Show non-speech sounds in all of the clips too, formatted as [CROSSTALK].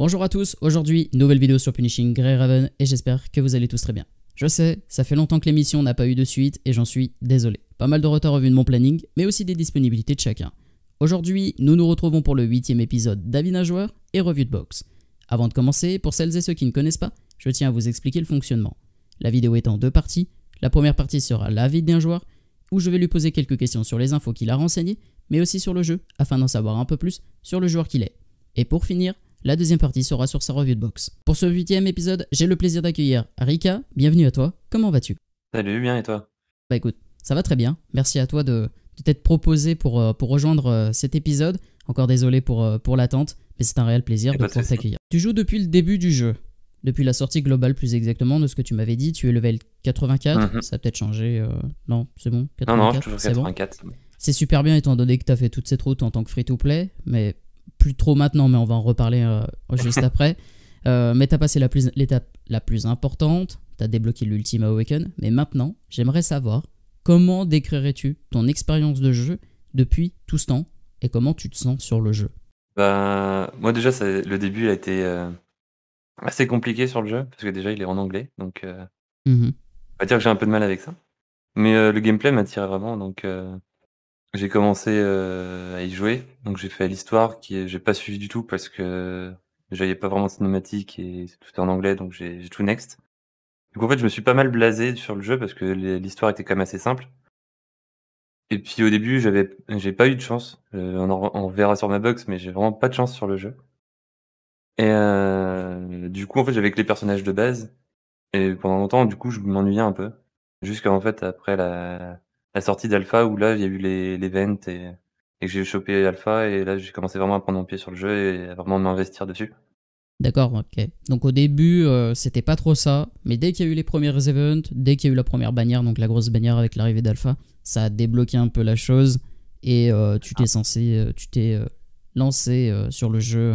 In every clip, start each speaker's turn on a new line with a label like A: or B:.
A: Bonjour à tous, aujourd'hui nouvelle vidéo sur Punishing Grey Raven et j'espère que vous allez tous très bien. Je sais, ça fait longtemps que l'émission n'a pas eu de suite et j'en suis désolé. Pas mal de retard revu de mon planning, mais aussi des disponibilités de chacun. Aujourd'hui, nous nous retrouvons pour le huitième épisode d'Avis d'un Joueur et Revue de Box. Avant de commencer, pour celles et ceux qui ne connaissent pas, je tiens à vous expliquer le fonctionnement. La vidéo est en deux parties. La première partie sera l'avis d'un joueur, où je vais lui poser quelques questions sur les infos qu'il a renseignées, mais aussi sur le jeu, afin d'en savoir un peu plus sur le joueur qu'il est. Et pour finir, la deuxième partie sera sur sa revue de boxe. Pour ce huitième épisode, j'ai le plaisir d'accueillir Rika. Bienvenue à toi. Comment vas-tu
B: Salut, bien et toi
A: Bah écoute, ça va très bien. Merci à toi de, de t'être proposé pour, euh, pour rejoindre euh, cet épisode. Encore désolé pour, euh, pour l'attente, mais c'est un réel plaisir de t'accueillir. Tu joues depuis le début du jeu, depuis la sortie globale plus exactement de ce que tu m'avais dit. Tu es level 84, mhm. ça a peut-être changé. Non, c'est bon Non, non, 84. C'est super bien étant donné que tu as fait toute cette route en tant que free-to-play, mais plus trop maintenant, mais on va en reparler euh, [LAUGHS] juste après. Euh, mais t'as passé l'étape la plus importante, t'as débloqué l'Ultima Awaken, mais maintenant, j'aimerais savoir comment décrirais-tu ton expérience de jeu depuis tout ce temps et comment tu te sens sur le jeu
B: bah, Moi déjà, le début a été euh, assez compliqué sur le jeu, parce que déjà il est en anglais, donc on euh, va mmh dire que j'ai un peu de mal avec ça. Mais le gameplay m'attirait vraiment, donc j'ai commencé euh, à y jouer, donc j'ai fait l'histoire qui j'ai pas suivi du tout parce que j'avais pas vraiment de cinématique et c'est tout en anglais, donc j'ai tout next. Donc en fait, je me suis pas mal blasé sur le jeu parce que l'histoire était quand même assez simple. Et puis au début, j'avais, j'ai pas eu de chance. Euh, on, on, verra sur ma box, mais j'ai vraiment pas de chance sur le jeu. Et euh, du coup, en fait, j'avais que les personnages de base. Et pendant longtemps, du coup, je m'ennuyais un peu. Jusqu'à en fait, après la, la sortie d'Alpha où là, il y a eu les, ventes et, et que j'ai chopé Alpha et là, j'ai commencé vraiment à prendre mon pied sur le jeu et à vraiment m'investir dessus.
A: D'accord, ok. Donc au début, euh, c'était pas trop ça, mais dès qu'il y a eu les premiers events, dès qu'il y a eu la première bannière, donc la grosse bannière avec l'arrivée d'Alpha, ça a débloqué un peu la chose et euh, tu t'es ah. censé, euh, tu t'es lancé sur le jeu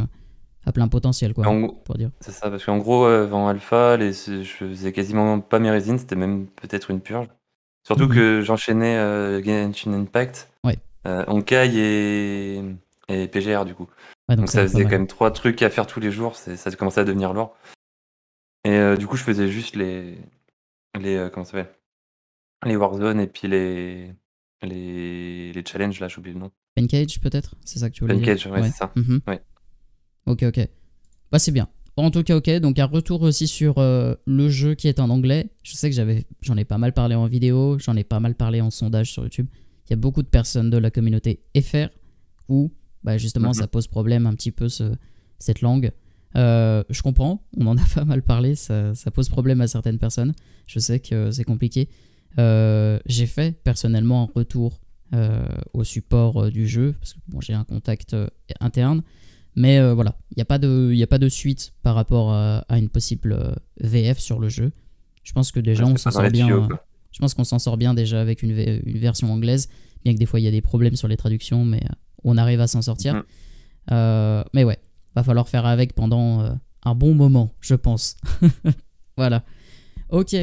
A: à plein potentiel, quoi. pour dire.
B: C'est ça, parce qu'en gros, avant Alpha, les, je faisais quasiment pas mes résines, c'était même peut-être une purge. Surtout que j'enchaînais euh, Impact, ouais. Euh, et... PGR du coup. donc, ça, faisait quand même trois trucs à faire tous les jours, ça commençait à devenir lourd. Et euh, du coup, je faisais juste les. les euh, comment ça s'appelle Les Warzone et puis les. les, les challenges, là, j'ai oublié le nom.
A: Pencage peut-être C'est ça que tu voulais dire c'est ça. Mhm. Ok, ok. Bah, c'est bien en tout cas, ok, donc un retour aussi sur euh, le jeu qui est en anglais. Je sais que j'en ai pas mal parlé en vidéo, j'en ai pas mal parlé en sondage sur YouTube. Il y a beaucoup de personnes de la communauté FR où, bah, justement, mhm. ça pose problème un petit peu ce, cette langue. Euh, je comprends, on en a [LAUGHS] pas mal parlé, ça, pose problème à certaines personnes. Je sais que c'est compliqué. Euh, j'ai fait personnellement un retour au support du jeu, parce que bon, j'ai un contact interne. Mais euh, voilà, il n'y a, pas de, a pas de suite par rapport à, une possible euh, VF sur le jeu. Je pense que déjà, on s'en sort bien. Euh, je pense qu'on s'en sort bien déjà avec une, une, version anglaise, bien que des fois il y a des problèmes sur les traductions, mais on arrive à s'en sortir. Mm-hmm. mais ouais, va falloir faire avec pendant un bon moment, je pense. [LAUGHS] voilà. Ok,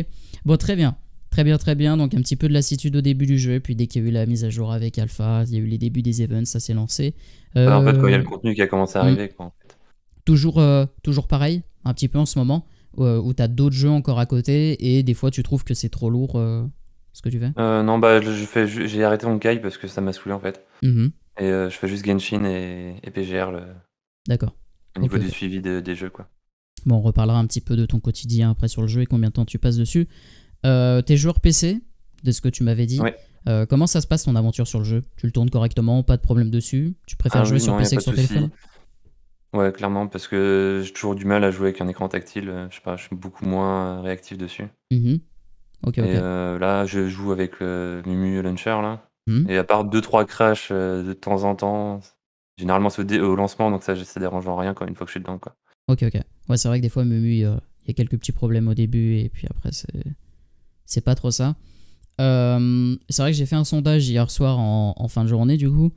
A: bon, très bien. Très bien, très bien. Donc un petit peu de lassitude au début du jeu, puis dès qu'il y a eu la mise à jour avec Alpha, il y a eu les débuts des events, ça s'est lancé. en fait, quand il y a le euh, contenu qui a commencé à arriver. Mm. Quoi, en fait. toujours, euh, toujours pareil, un petit peu en ce moment, euh, où, tu as d'autres jeux encore à côté, et des fois tu trouves que c'est trop lourd ce que tu fais
B: Non, bah, j'ai arrêté mon Kai parce que ça m'a saoulé en fait. Mm-hmm. Et je fais juste Genshin et, PGR. Le...
A: D'accord. Au niveau du
B: suivi des jeux, quoi.
A: Bon, on reparlera un petit peu de ton quotidien après sur le jeu et combien de temps tu passes dessus. Euh, tes joueur PC, de ce que tu m'avais dit, euh, comment ça se passe ton aventure sur le jeu Tu le tournes correctement, pas de problème dessus Tu préfères ah jouer sur PC que sur téléphone
B: Ouais, clairement, parce que j'ai toujours du mal à jouer avec un écran tactile. Euh, je sais pas, je suis beaucoup moins réactif dessus.
C: Mhm. Ok.
B: là, je joue avec Mumu Launcher, mhm. Et à part 2-3 crashs de temps en temps, généralement c'est au, lancement, donc ça, ça dérange en rien quand une fois que je suis dedans. Quoi.
A: Ok, ok. Ouais, c'est vrai que des fois, Mumu, il y a quelques petits problèmes au début, et puis après, c'est c'est pas trop ça. Euh, c'est vrai que j'ai fait un sondage hier soir en, fin de journée, du coup,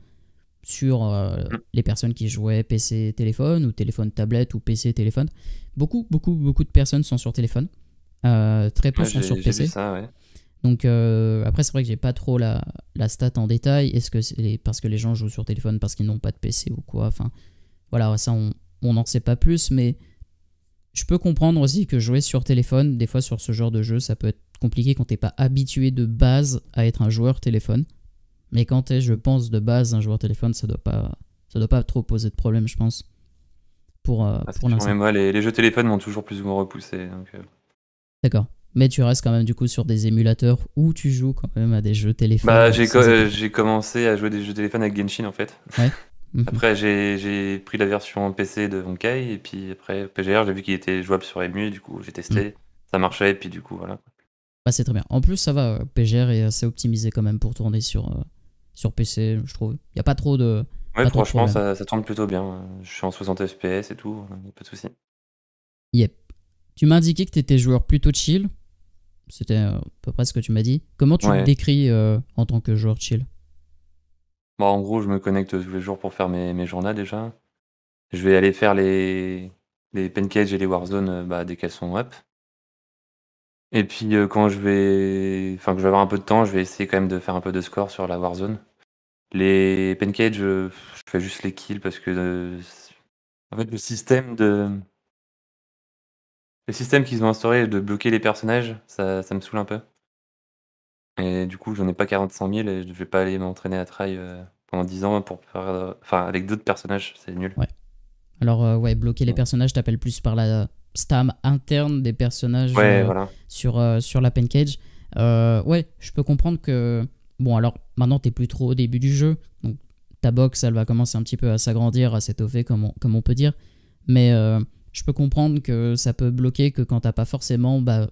A: sur euh, les personnes qui jouaient PC-téléphone ou téléphone-tablette ou PC-téléphone. Beaucoup, beaucoup, beaucoup de personnes sont sur téléphone. Euh, très peu sont sur PC. Donc après, c'est vrai que j'ai pas trop la, la stat en détail. Est-ce que c'est parce que les gens jouent sur téléphone parce qu'ils n'ont pas de PC ou quoi Enfin, voilà, ça, on n'en sait pas plus, mais je peux comprendre aussi que jouer sur téléphone, des fois sur ce genre de jeu, ça peut être compliqué quand t'es pas habitué de base à être un joueur téléphone. Mais quand t'es, je pense, de base un joueur téléphone, ça doit pas, ça doit pas trop poser de problème, je pense. Pour, euh, l'instant.
B: les, jeux téléphones m'ont toujours plus ou moins repoussé. Euh.
A: D'accord. Mais tu restes quand même du coup sur des émulateurs où tu joues quand même à des jeux téléphones. Bah, j'ai, euh,
B: commencé à jouer des jeux téléphones avec Genshin en fait. Ouais. [LAUGHS] Mhm. Après, j'ai pris la version PC de Monkey et puis après, PGR, j'ai vu qu'il était jouable sur EMU, du coup, j'ai testé, mhm. ça marchait, et puis du coup, voilà.
A: Bah, c'est très bien. En plus, ça va, euh, PGR est assez optimisé quand même pour tourner sur, euh, PC, je trouve. Il n'y a pas trop de. Ouais, franchement,
B: ça, tourne plutôt bien. Je suis en 60 FPS et tout, pas de soucis.
A: Yep. Tu m'as indiqué que tu étais joueur plutôt chill. C'était euh, à peu près ce que tu m'as dit. Comment tu le décris en tant que joueur chill
B: en gros, je me connecte tous les jours pour faire mes mes journées déjà. Je vais aller faire les les Pencage et les Warzone, euh, bah, dès qu'elles sont up. Et puis, euh, quand je vais enfin, que je vais avoir un peu de temps, je vais essayer quand même de faire un peu de score sur la Warzone. Les Pencage, je fais juste les kills parce que, euh, en fait, le système de le système qu'ils ont instauré de bloquer les personnages, ça ça me saoule un peu. Et du coup, j'en ai pas 45 000 et je vais pas aller m'entraîner à trail euh, pendant 10 ans pour faire. Euh, avec d'autres personnages, c'est nul.
A: Alors, euh, ouais, bloquer les personnages t'appelles plus par la stam interne des personnages sur, sur la pen cage. ouais, je peux comprendre que. Bon, alors maintenant, t'es plus trop au début du jeu. Donc, ta box, elle va commencer un petit peu à s'agrandir, à s'étoffer, comme on, comme on peut dire. Mais je peux comprendre que ça peut bloquer que quand t'as pas forcément bah,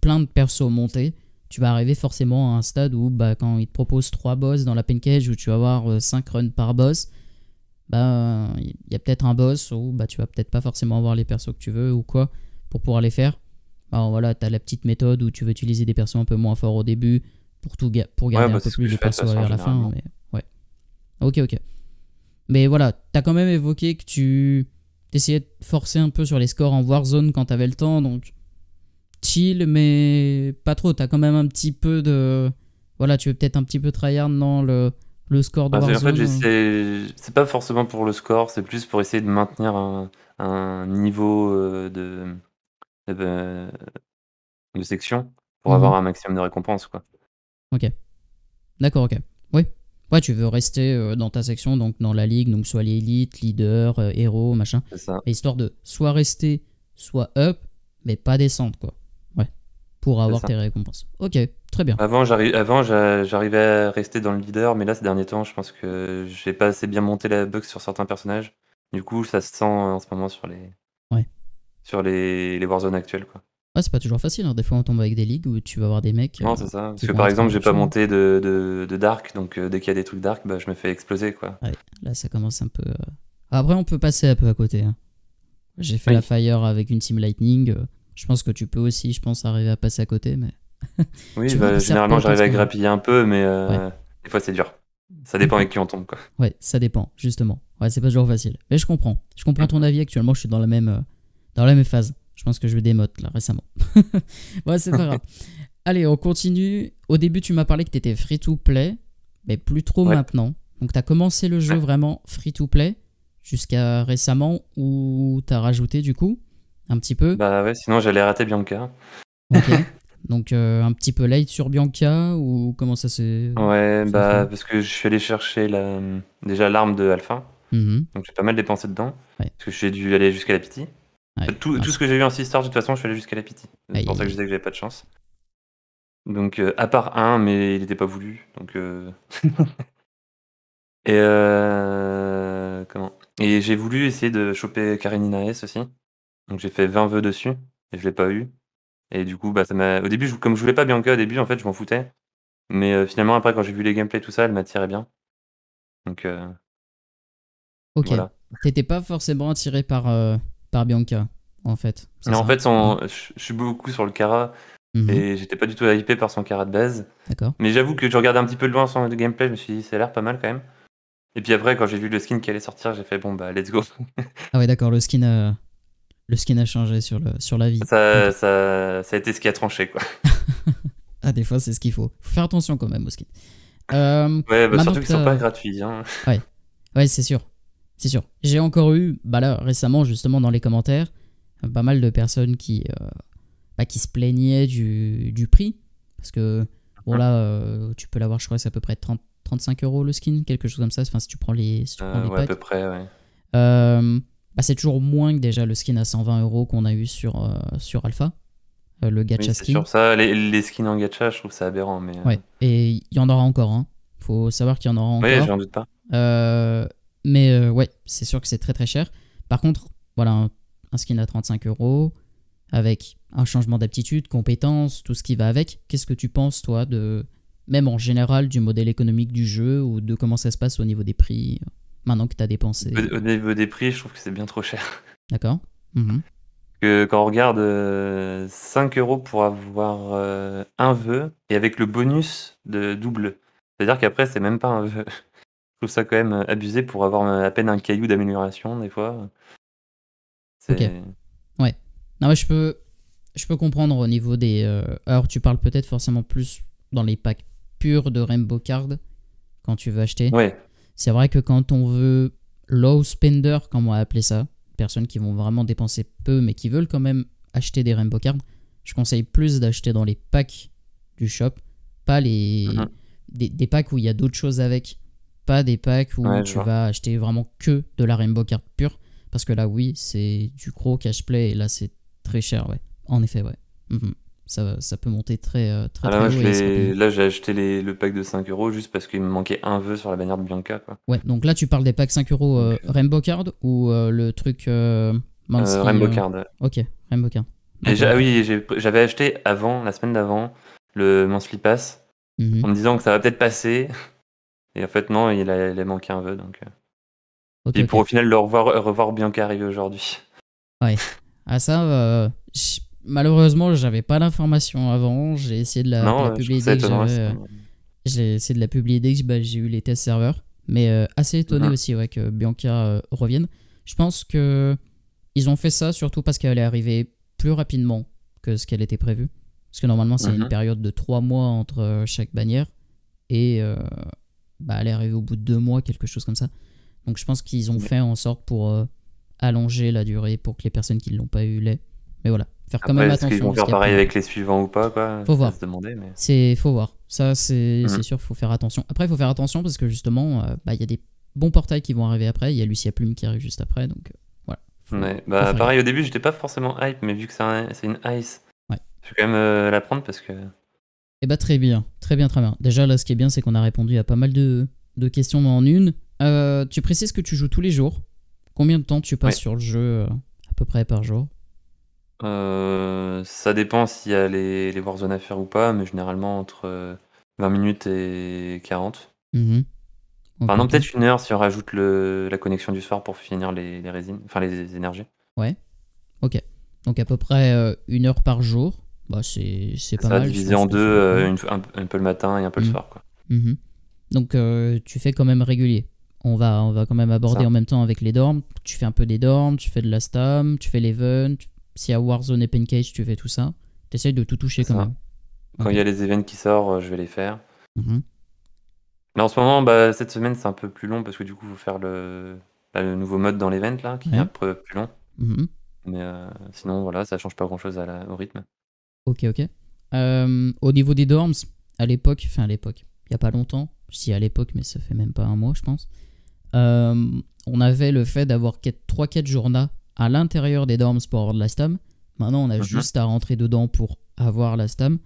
A: plein de persos montés, tu vas arriver forcément à un stade où bah, quand ils te proposent 3 boss dans la pen cage où tu vas avoir 5 euh, runs par boss, bah il y a peut-être un boss où bah tu vas peut-être pas forcément avoir les persos que tu veux ou quoi pour pouvoir les faire. Alors bah, voilà, tu as la petite méthode où tu veux utiliser des persos un peu moins forts au début pour tout pour garder bah, un peu plus de persos vers la fin mais ouais. OK, OK. Mais voilà, tu as quand même évoqué que tu essayais de forcer un peu sur les scores en Warzone quand tu avais le temps donc chill, mais pas trop. tu as quand même un petit peu de. Voilà, tu veux peut-être un petit peu tryhard dans le, le score de Warzone.
B: c'est pas forcément pour le score, c'est plus pour essayer de maintenir un, niveau euh, de, de, section pour avoir mhm. un maximum de récompenses. Quoi.
A: Ok. D'accord, ok. Oui. Ouais, tu veux rester euh, dans ta section, donc dans la ligue, donc soit l'élite, leader, euh, héros, machin. histoire de soit rester, soit up, mais pas descendre, quoi pour avoir tes récompenses. Ok, très bien.
B: Avant, j'arrivais à rester dans le leader, mais là, ces derniers temps, je pense que j'ai pas assez bien monté la bug sur certains personnages. Du coup, ça se sent euh, en ce moment sur les, ouais. sur les, les Warzone actuels. Quoi.
A: Ouais, c'est pas toujours facile. Hein. Des fois, on tombe avec des ligues où tu vas avoir des mecs. Non, euh, c'est ça. Parce que par exemple, j'ai pas monté
B: de, Dark, donc euh, dès qu'il y a des trucs Dark, bah, je me fais exploser. quoi. Ouais,
A: là, ça commence un peu. Après, on peut passer un peu à côté. Hein. J'ai fait la Fire avec une Team Lightning je pense que tu peux aussi, je pense, arriver à passer à côté. Mais... oui, [LAUGHS] bah, généralement, j'arrive à grappiller
B: un peu, mais euh, des fois, c'est dur. Ça dépend avec qui on tombe, quoi.
A: Ouais, ça dépend, justement. Ouais, c'est pas toujours facile. Mais je comprends. Je comprends ton avis actuellement. Je suis dans la même, euh, dans la même phase. Je pense que je vais démote, là, récemment. [LAUGHS] ouais, c'est pas grave. [LAUGHS] Allez, on continue. Au début, tu m'as parlé que t'étais free to play, mais plus trop maintenant. Donc, t'as commencé le jeu vraiment free to play jusqu'à récemment où t'as rajouté, du coup, un petit peu.
B: Bah ouais, sinon j'allais rater Bianca.
A: Ok. [LAUGHS] Donc euh, un petit peu light sur Bianca ou comment ça s'est.
B: Ouais, bah parce que je suis allé chercher la, déjà l'arme de Alpha. Mhm. Donc j'ai pas mal dépensé dedans. Parce que j'ai dû aller jusqu'à la Pity. tout, ah, ce que j'ai eu en 6 stars, de toute façon, je suis allé jusqu'à la Pity. C'est pour ça que je disais que j'avais pas de chance. Donc euh, à part un, mais il n'était pas voulu. Donc. Euh, [LAUGHS] Et comment Et j'ai voulu essayer de choper Karenina S aussi. Donc j'ai fait 20 vœux dessus et je l'ai pas eu. Et du coup, bah, ça m'a... au début, je... comme je voulais pas Bianca au début, en fait, je m'en foutais. Mais euh, finalement, après, quand j'ai vu les gameplays, tout ça, elle m'attirait bien. Donc. Euh,
A: ok. tu T'étais pas forcément attiré par, euh, par Bianca, en fait. Non, en fait, son...
B: je suis beaucoup sur le kara mais mhm. Et j'étais pas du tout hypé par son kara de base. D'accord. Mais j'avoue que je regardais un petit peu de loin son gameplay, je me suis dit, ça a l'air pas mal quand même. Et puis après, quand j'ai vu le skin qui allait sortir, j'ai fait, bon, bah, let's go.
A: ah ouais, d'accord, le skin le skin a changé sur, le, sur la vie. Ça,
B: a été ce qui a tranché, quoi. [LAUGHS]
A: ah, des fois, c'est ce qu'il faut. Faut faire attention quand même au skin Euh, ouais, bah, surtout qu'ils pas gratuits. Hein. Ouais, c'est sûr. C'est sûr. J'ai encore eu, bah récemment, justement, dans les commentaires, pas mal de personnes qui, euh, bah, qui se plaignaient du, prix. Parce que, bon, là, euh, tu peux l'avoir, je crois, c'est à peu près 30, 35 euros le skin, quelque chose comme ça. Enfin, si tu prends les, si euh, ouais, à peu près, ouais. Bah, c'est toujours moins que déjà le skin à 120 euros qu'on a eu sur, euh, sur Alpha. Euh, le gacha skin. Sur
B: ça, les, skins en gacha, je trouve ça aberrant. Mais... Euh. Ouais,
A: et il y en aura encore. Hein. faut savoir qu'il y en aura encore. Oui, j'en doute pas. mais ouais, c'est sûr que c'est très très cher. Par contre, voilà, un, skin à 35 euros avec un changement d'aptitude, compétence, tout ce qui va avec. Qu'est-ce que tu penses, toi, de même en général du modèle économique du jeu ou de comment ça se passe au niveau des prix Maintenant que tu as dépensé.
B: Au niveau des prix, je trouve que c'est bien trop cher.
A: D'accord. Mhm.
B: quand on regarde 5 euh, euros pour avoir euh, un vœu et avec le bonus de double. C'est-à-dire qu'après, c'est même pas un vœu. Je trouve ça quand même euh, abusé pour avoir à peine un caillou d'amélioration, des fois.
A: Ok. Ouais. Non, je peux, je peux comprendre au niveau des. Alors, tu parles peut-être forcément plus dans les packs purs de Rainbow Card quand tu veux acheter. Ouais. C'est vrai que quand on veut low spender, comme on va appeler ça, personnes qui vont vraiment dépenser peu mais qui veulent quand même acheter des Rainbow Cards, je conseille plus d'acheter dans les packs du shop, pas les mhm. des, packs où il y a d'autres choses avec, pas des packs où tu vas acheter vraiment que de la Rainbow Card pure, parce que là oui c'est du gros cash play et là c'est très cher ouais, en effet ouais. Mhm ça, peut monter très euh, très, vite ah là,
B: Là, j'ai acheté les, le pack de 5 euros juste parce qu'il me manquait un vœu sur la bannière de Bianca. Quoi.
A: Ouais, donc là, tu parles des packs 5 euros euh, euh, Rainbow Card ou le truc euh, Rainbow Card. Ok, Rainbow Card. Ah
B: oui, j'avais acheté avant, la semaine d'avant, le Monthly Pass mhm. en me disant que ça va peut-être passer. Et en fait, non, il a, manqué un vœu. Donc, Et pour au final le revoir, revoir Bianca arriver aujourd'hui.
A: Ouais. Ah ça, Malheureusement, j'avais pas l'information avant. J'ai essayé de la, publier dès que euh, j'ai essayé de la publier dès bah, j'ai eu les tests serveurs. Mais euh, assez étonné mhm. aussi que Bianca euh, revienne. Je pense que ils ont fait ça surtout parce qu'elle est arrivée plus rapidement que ce qu'elle était prévue. Parce que normalement, c'est une mhm. période de 3 mois entre chaque bannière. Et bah, elle est arrivée au bout de deux mois, quelque chose comme ça. Donc je pense qu'ils ont fait en sorte pour allonger la durée pour que les personnes qui ne l'ont pas eu l'aient. Mais voilà. Faire quand même attention. Est-ce qu'ils vont faire pareil
B: avec les suivants ou pas quoi, Faut voir. Se demander, mais...
A: C'est faut voir. Ça c'est mhm. sûr, faut faire attention. Après, il faut faire attention parce que justement, euh, bah, il y a des bons portails qui vont arriver après. Il y a Lucia Plume qui arrive juste après, donc euh,
B: voilà. bah, pareil, au début, j'étais pas forcément hype, mais vu que c'est une ice, ouais. je vais quand même euh, la prendre parce que.
A: Eh bah très bien, très bien, très bien. Déjà là, ce qui est bien, c'est qu'on a répondu à pas mal de, questions en une. tu précises que tu joues tous les jours. Combien de temps tu passes sur le jeu à peu près par jour
B: euh, ça dépend s'il y a les les Warzone à faire ou pas, mais généralement entre, 20 euh, minutes et 40.
A: Mmh non, peut-être
B: une heure si on rajoute le la connexion du soir pour finir les les résines, enfin les énergies.
A: Ouais. OK. Donc à peu près, euh, une heure par jour. Bah, c'est pas ça, mal, diviser en
B: deux, un peu le matin et un peu le mhm. soir,
A: quoi. Mhm. Donc tu fais quand même régulier? On va on va quand même aborder en même temps avec les dorms. Tu fais un peu des dorms, tu fais de la stam, tu fais l'event. Si à Warzone et Pencage, tu fais tout ça. Tu essayes de tout toucher quand même. Quand il y
B: a les événements qui sortent, euh, je vais les faire. Mhm. Mais en ce moment, bah, cette semaine, c'est un peu plus long parce que du coup, vous faut faire bah, le, nouveau mode dans l'event là, qui est un peu plus long. Mhm. Mais euh, sinon, voilà, ça change pas grand chose à au rythme.
A: Ok, ok. Euh, au niveau des dorms, à l'époque, enfin à l'époque, il n'y a pas longtemps, si à l'époque, mais ça fait même pas un mois, je pense. on avait le fait d'avoir 3-4 journées à l'intérieur des dorms pour avoir de la stam. Maintenant, on a mhm. juste à rentrer dedans pour avoir la stam.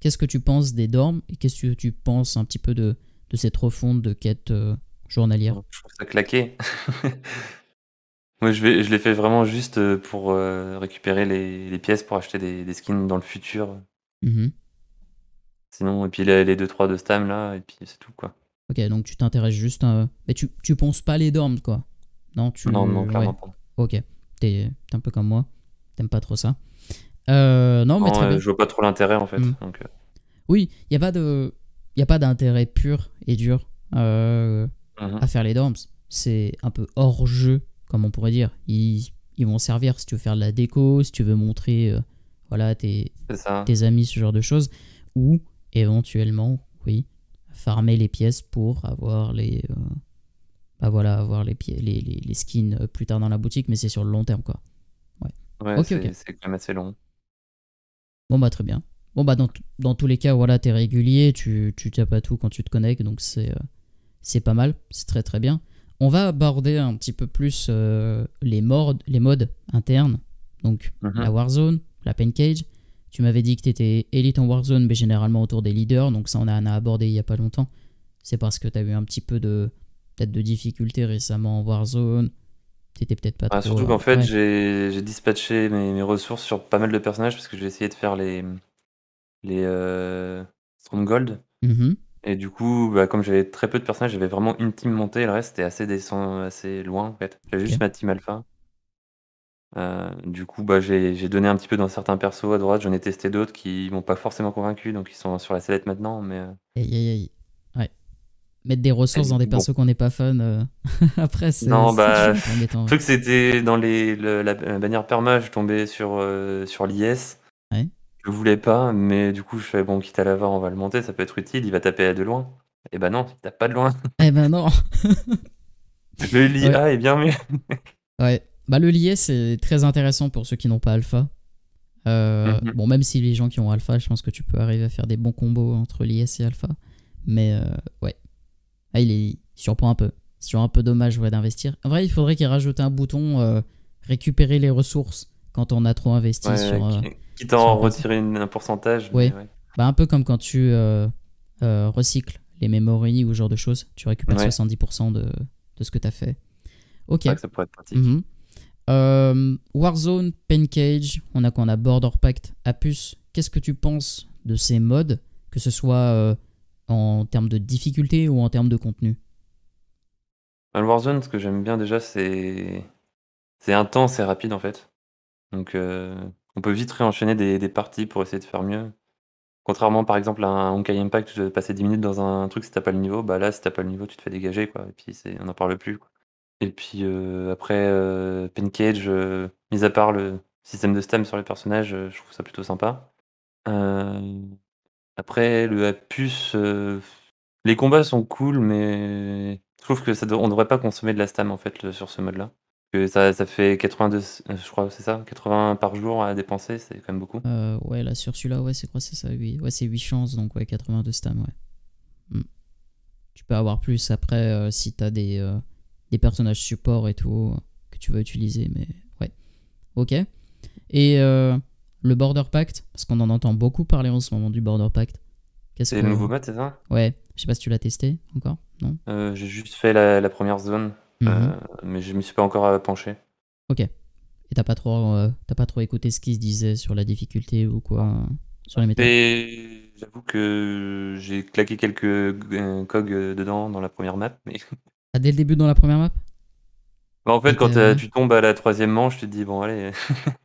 A: Qu'est-ce que tu penses des dorms et qu'est-ce que tu penses un petit peu de, de cette refonte de quête euh, journalière Je
B: trouve ça claqué. [LAUGHS] Moi, je, je l'ai fait vraiment juste euh, pour euh, récupérer les, pièces pour acheter des, skins dans le futur. Mhm. Sinon, et puis les, 2 deux trois de Stam là, et puis c'est tout quoi.
C: Ok,
A: donc tu t'intéresses juste. À... Mais tu, penses pas les dorms quoi Non, tu. Non, non, clairement pas. Ok t'es un peu comme moi, t'aimes pas trop ça. Euh, non, mais euh, Je vois pas trop l'intérêt en fait. Mm. Euh. Oui, il n'y a pas de, y a pas d'intérêt pur et dur mm-hmm. à faire les dorms. C'est un peu hors jeu, comme on pourrait dire. Ils, vont servir si tu veux faire de la déco, si tu veux montrer, voilà, tes, tes amis ce genre de choses, ou éventuellement, oui, farmer les pièces pour avoir les voilà, avoir les, pieds, les, skins euh, plus tard dans la boutique, mais c'est sur le long terme, quoi.
B: Ouais, ok c'est quand même assez long.
A: Bon, bah très bien. Bon, bah dans, tous les cas, voilà, t'es régulier, tu, tu tapes à tout quand tu te connectes, donc c'est euh, pas mal, c'est très très bien. On va aborder un petit peu plus euh, les, les modes internes, donc mm-hmm. la Warzone, la Cage. Tu m'avais dit que t'étais élite en Warzone, mais généralement autour des leaders, donc ça on en a abordé il y a pas longtemps. C'est parce que t'as eu un petit peu de peut-être de difficultés récemment en Warzone. C'était peut-être pas ah, trop. Surtout qu'en fait,
B: j'ai dispatché mes, ressources sur pas mal de personnages parce que j'ai essayé de faire les, les euh, Stronghold. Mm-hmm. Et du coup, bah, comme j'avais très peu de personnages, j'avais vraiment une team montée. Le reste était assez, assez loin en fait. J'avais juste ma team alpha. Euh, du coup, bah, j'ai donné un petit peu dans certains persos à droite. J'en ai testé d'autres qui m'ont pas forcément convaincu, donc ils sont sur la sellette maintenant. Mais euh,
A: aïe, aïe, mettre des ressources dans des persos qu'on n'est pas fun euh, [LAUGHS] après c'est non bah le truc
B: c'était dans les la, bannière perma je tombais sur euh, sur l'IS ouais. je voulais pas mais du coup je fais bon quitte à l'avoir on va le monter ça peut être utile il va taper à de loin et eh ben non il tape pas de loin
A: [LAUGHS] et eh ben non
B: [LAUGHS] le LIA est bien mieux
A: ouais bah le LIA c'est très intéressant pour ceux qui n'ont pas alpha euh, mhm. bon même si les gens qui ont alpha je pense que tu peux arriver à faire des bons combos entre l'IS et alpha mais ouais ah, il est surprend un peu. C'est un peu dommage ouais, d'investir. En vrai, il faudrait qu'il rajoute un bouton euh, récupérer les ressources quand on a trop investi. sur,
B: euh, en retirer un pourcentage. Bah,
A: un peu comme quand tu euh, recycles les memories ou ce genre de choses. Tu récupères 70% de, de, ce que tu as fait. Ok. ça pourrait être pratique. Mhm. Warzone, on a quoi On a Border Pact, Apus. Qu'est-ce que tu penses de ces modes Que ce soit en termes de difficulté ou en termes de contenu
B: le Warzone, ce que j'aime bien déjà, c'est c'est intense et rapide en fait. Donc euh, on peut vite réenchaîner des, parties pour essayer de faire mieux. Contrairement par exemple à un Honkai Impact, tu devais passer 10 minutes dans un truc si t'as pas le niveau, bah là si t'as pas le niveau tu te fais dégager quoi, et puis on n'en parle plus. Quoi. Et puis euh, après euh, Cage, euh, mis à part le système de stem sur les personnages, je trouve ça plutôt sympa. Après, le A, euh, les combats sont cool, mais je trouve que ça on devrait pas consommer de la stam en fait sur ce mode-là. ça, fait 82, euh, je crois, c'est ça, 80 par jour à dépenser, c'est quand même beaucoup.
A: Euh, ouais, là sur celui-là, ouais, c'est quoi C'est ça, oui, ouais, c'est 8 chances, donc ouais, 82 stam, ouais. Hmm. Tu peux avoir plus après si t'as des, des personnages support et tout que tu vas utiliser, mais ouais. Ok. Et euh, le Border Pact, parce qu'on en entend beaucoup parler en ce moment du Border Pact. C'est -ce le nouveau mode, c'est ça Ouais, je sais pas si tu l'as testé encore,
B: non euh, J'ai juste fait la, première zone, euh, mhm. mais je me suis pas encore euh, penché. Ok.
A: Et t'as pas, trop, pas trop écouté ce qui se disait sur la difficulté ou quoi sur les
B: méthodes J'avoue que j'ai claqué quelques cogs dedans dans la première map. Mais... [LAUGHS]
A: Ah, dès le début dans la première map
B: bah, En fait, quand tu tombes à la troisième manche, tu te dis, bon, allez. [LAUGHS]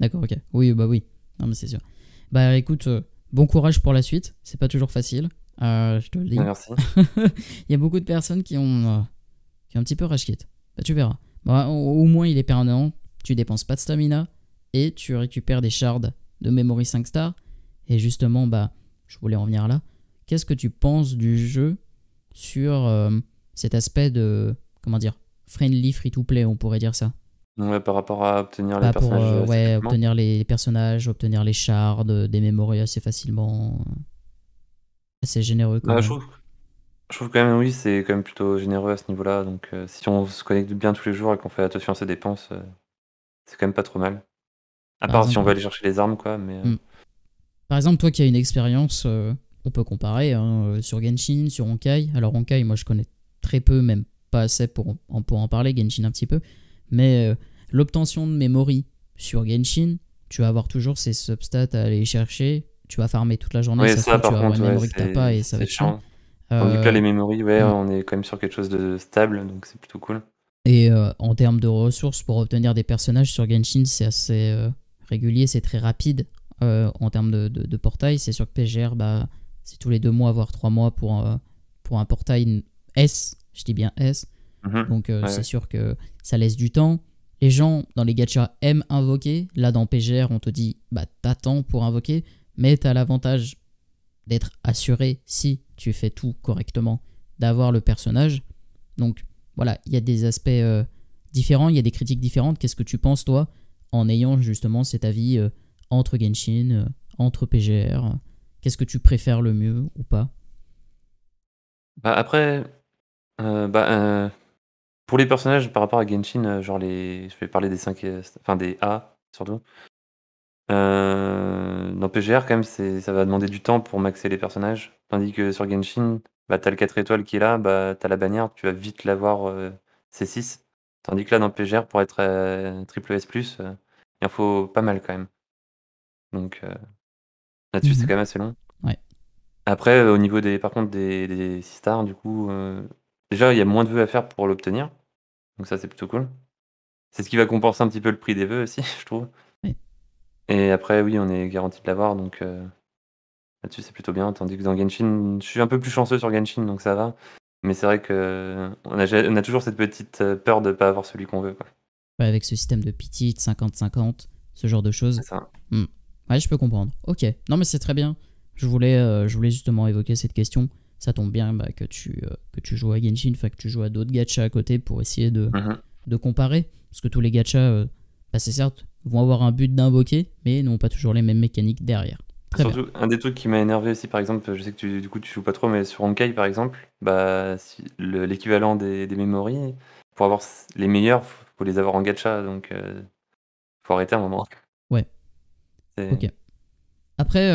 A: D'accord, ok. Oui, bah oui. Non, mais c'est sûr. Bah écoute, euh, bon courage pour la suite. C'est pas toujours facile. Euh, je te le dis. Merci. [LAUGHS] il y a beaucoup de personnes qui ont, euh, un petit peu rage Bah, tu verras. Bah, au, moins, il est permanent. Tu dépenses pas de stamina et tu récupères des shards de Memory 5 stars. Et justement, bah, je voulais en venir là. Qu'est-ce que tu penses du jeu sur cet aspect de. Comment dire Friendly free to play, on pourrait dire ça
B: par rapport à obtenir les bah, personnages. Euh, euh, ouais, obtenir
A: les personnages, obtenir les shards, euh, des mémories assez facilement. C'est généreux quand bah, même. je, trouve,
B: je trouve quand même, oui, c'est quand même plutôt généreux à ce niveau-là. Donc, si on se connecte bien tous les jours et qu'on fait attention à ses dépenses, c'est quand même pas trop mal. À part si on veut aller chercher les armes, quoi. Mais, hmm.
A: Par exemple, toi qui as une expérience, on peut comparer hein, sur Genshin, sur Honkai. Alors Honkai, moi je connais très peu, même pas assez pour pour en parler, Genshin un petit peu. Mais euh, l'obtention de memory sur Genshin, tu vas avoir toujours ces substats à aller chercher. Tu vas farmer toute la journée, ça, tu vas pas et ça va être chiant. Tandis que là, euh, les
B: memories, ouais, on est quand même sur quelque chose de stable, donc c'est plutôt cool.
A: Et euh, en termes de ressources pour obtenir des personnages sur Genshin, c'est assez régulier, c'est très rapide en termes de, portail. C'est sûr que PGR, bah, c'est tous les deux mois, voire trois mois pour, pour un portail S. Je dis bien S. Mhm. Donc c'est sûr que ça laisse du temps. Les gens dans les gachas aiment invoquer. Là, dans PGR, on te dit, bah, t'attends pour invoquer, mais t'as l'avantage d'être assuré, si tu fais tout correctement, d'avoir le personnage. Donc, voilà, il y a des aspects euh, différents, il y a des critiques différentes. Qu'est-ce que tu penses, toi, en ayant justement cet avis euh, entre Genshin, euh, entre PGR Qu'est-ce que tu préfères le mieux ou pas
B: bah Après, bah, pour les personnages par rapport à Genshin, euh, genre les. Je vais parler des 5 euh, enfin des A surtout. Euh, dans PGR, quand même, ça va demander du temps pour maxer les personnages. Tandis que sur Genshin, bah, t'as le 4 étoiles qui est là, bah, t'as la bannière, tu vas vite l'avoir C6. Tandis que là, dans PGR, pour être triple S, il en faut pas mal quand même. Donc là-dessus, c'est mhm. quand même assez long. Après, au niveau des, par contre, des, six stars, du coup, déjà, il y a moins de vœux à faire pour l'obtenir. Donc ça, c'est plutôt cool. C'est ce qui va compenser un petit peu le prix des vœux aussi, [LAUGHS] je trouve. Et après, oui, on est garanti de l'avoir, donc euh, là-dessus, c'est plutôt bien. Tandis que dans Genshin, je suis un peu plus chanceux sur Genshin, donc ça va. Mais c'est vrai qu'on a, on a toujours cette petite euh, peur de ne pas avoir celui qu'on veut.
A: avec ce système de pity de 50-50, ce genre de choses. Ça. Hmm. Oui, je peux comprendre. Ok. Non, mais c'est très bien. je voulais euh, justement évoquer cette question ça tombe bien bah, que, tu, euh, que tu joues à Genshin, que tu joues à d'autres gachas à côté pour essayer de, mhm. de comparer. Parce que tous les gachas, euh, bah, c'est certes, vont avoir un but d'invoquer, mais n'ont pas toujours les mêmes mécaniques derrière.
B: Surtout, un des trucs qui m'a énervé aussi, par exemple, je sais que tu, du coup tu joues pas trop, mais sur Honkai par exemple, bah, l'équivalent des, des memories, pour avoir les meilleurs, il faut les avoir en gacha, donc il euh, faut arrêter un moment. Ouais. Ok.
A: Après,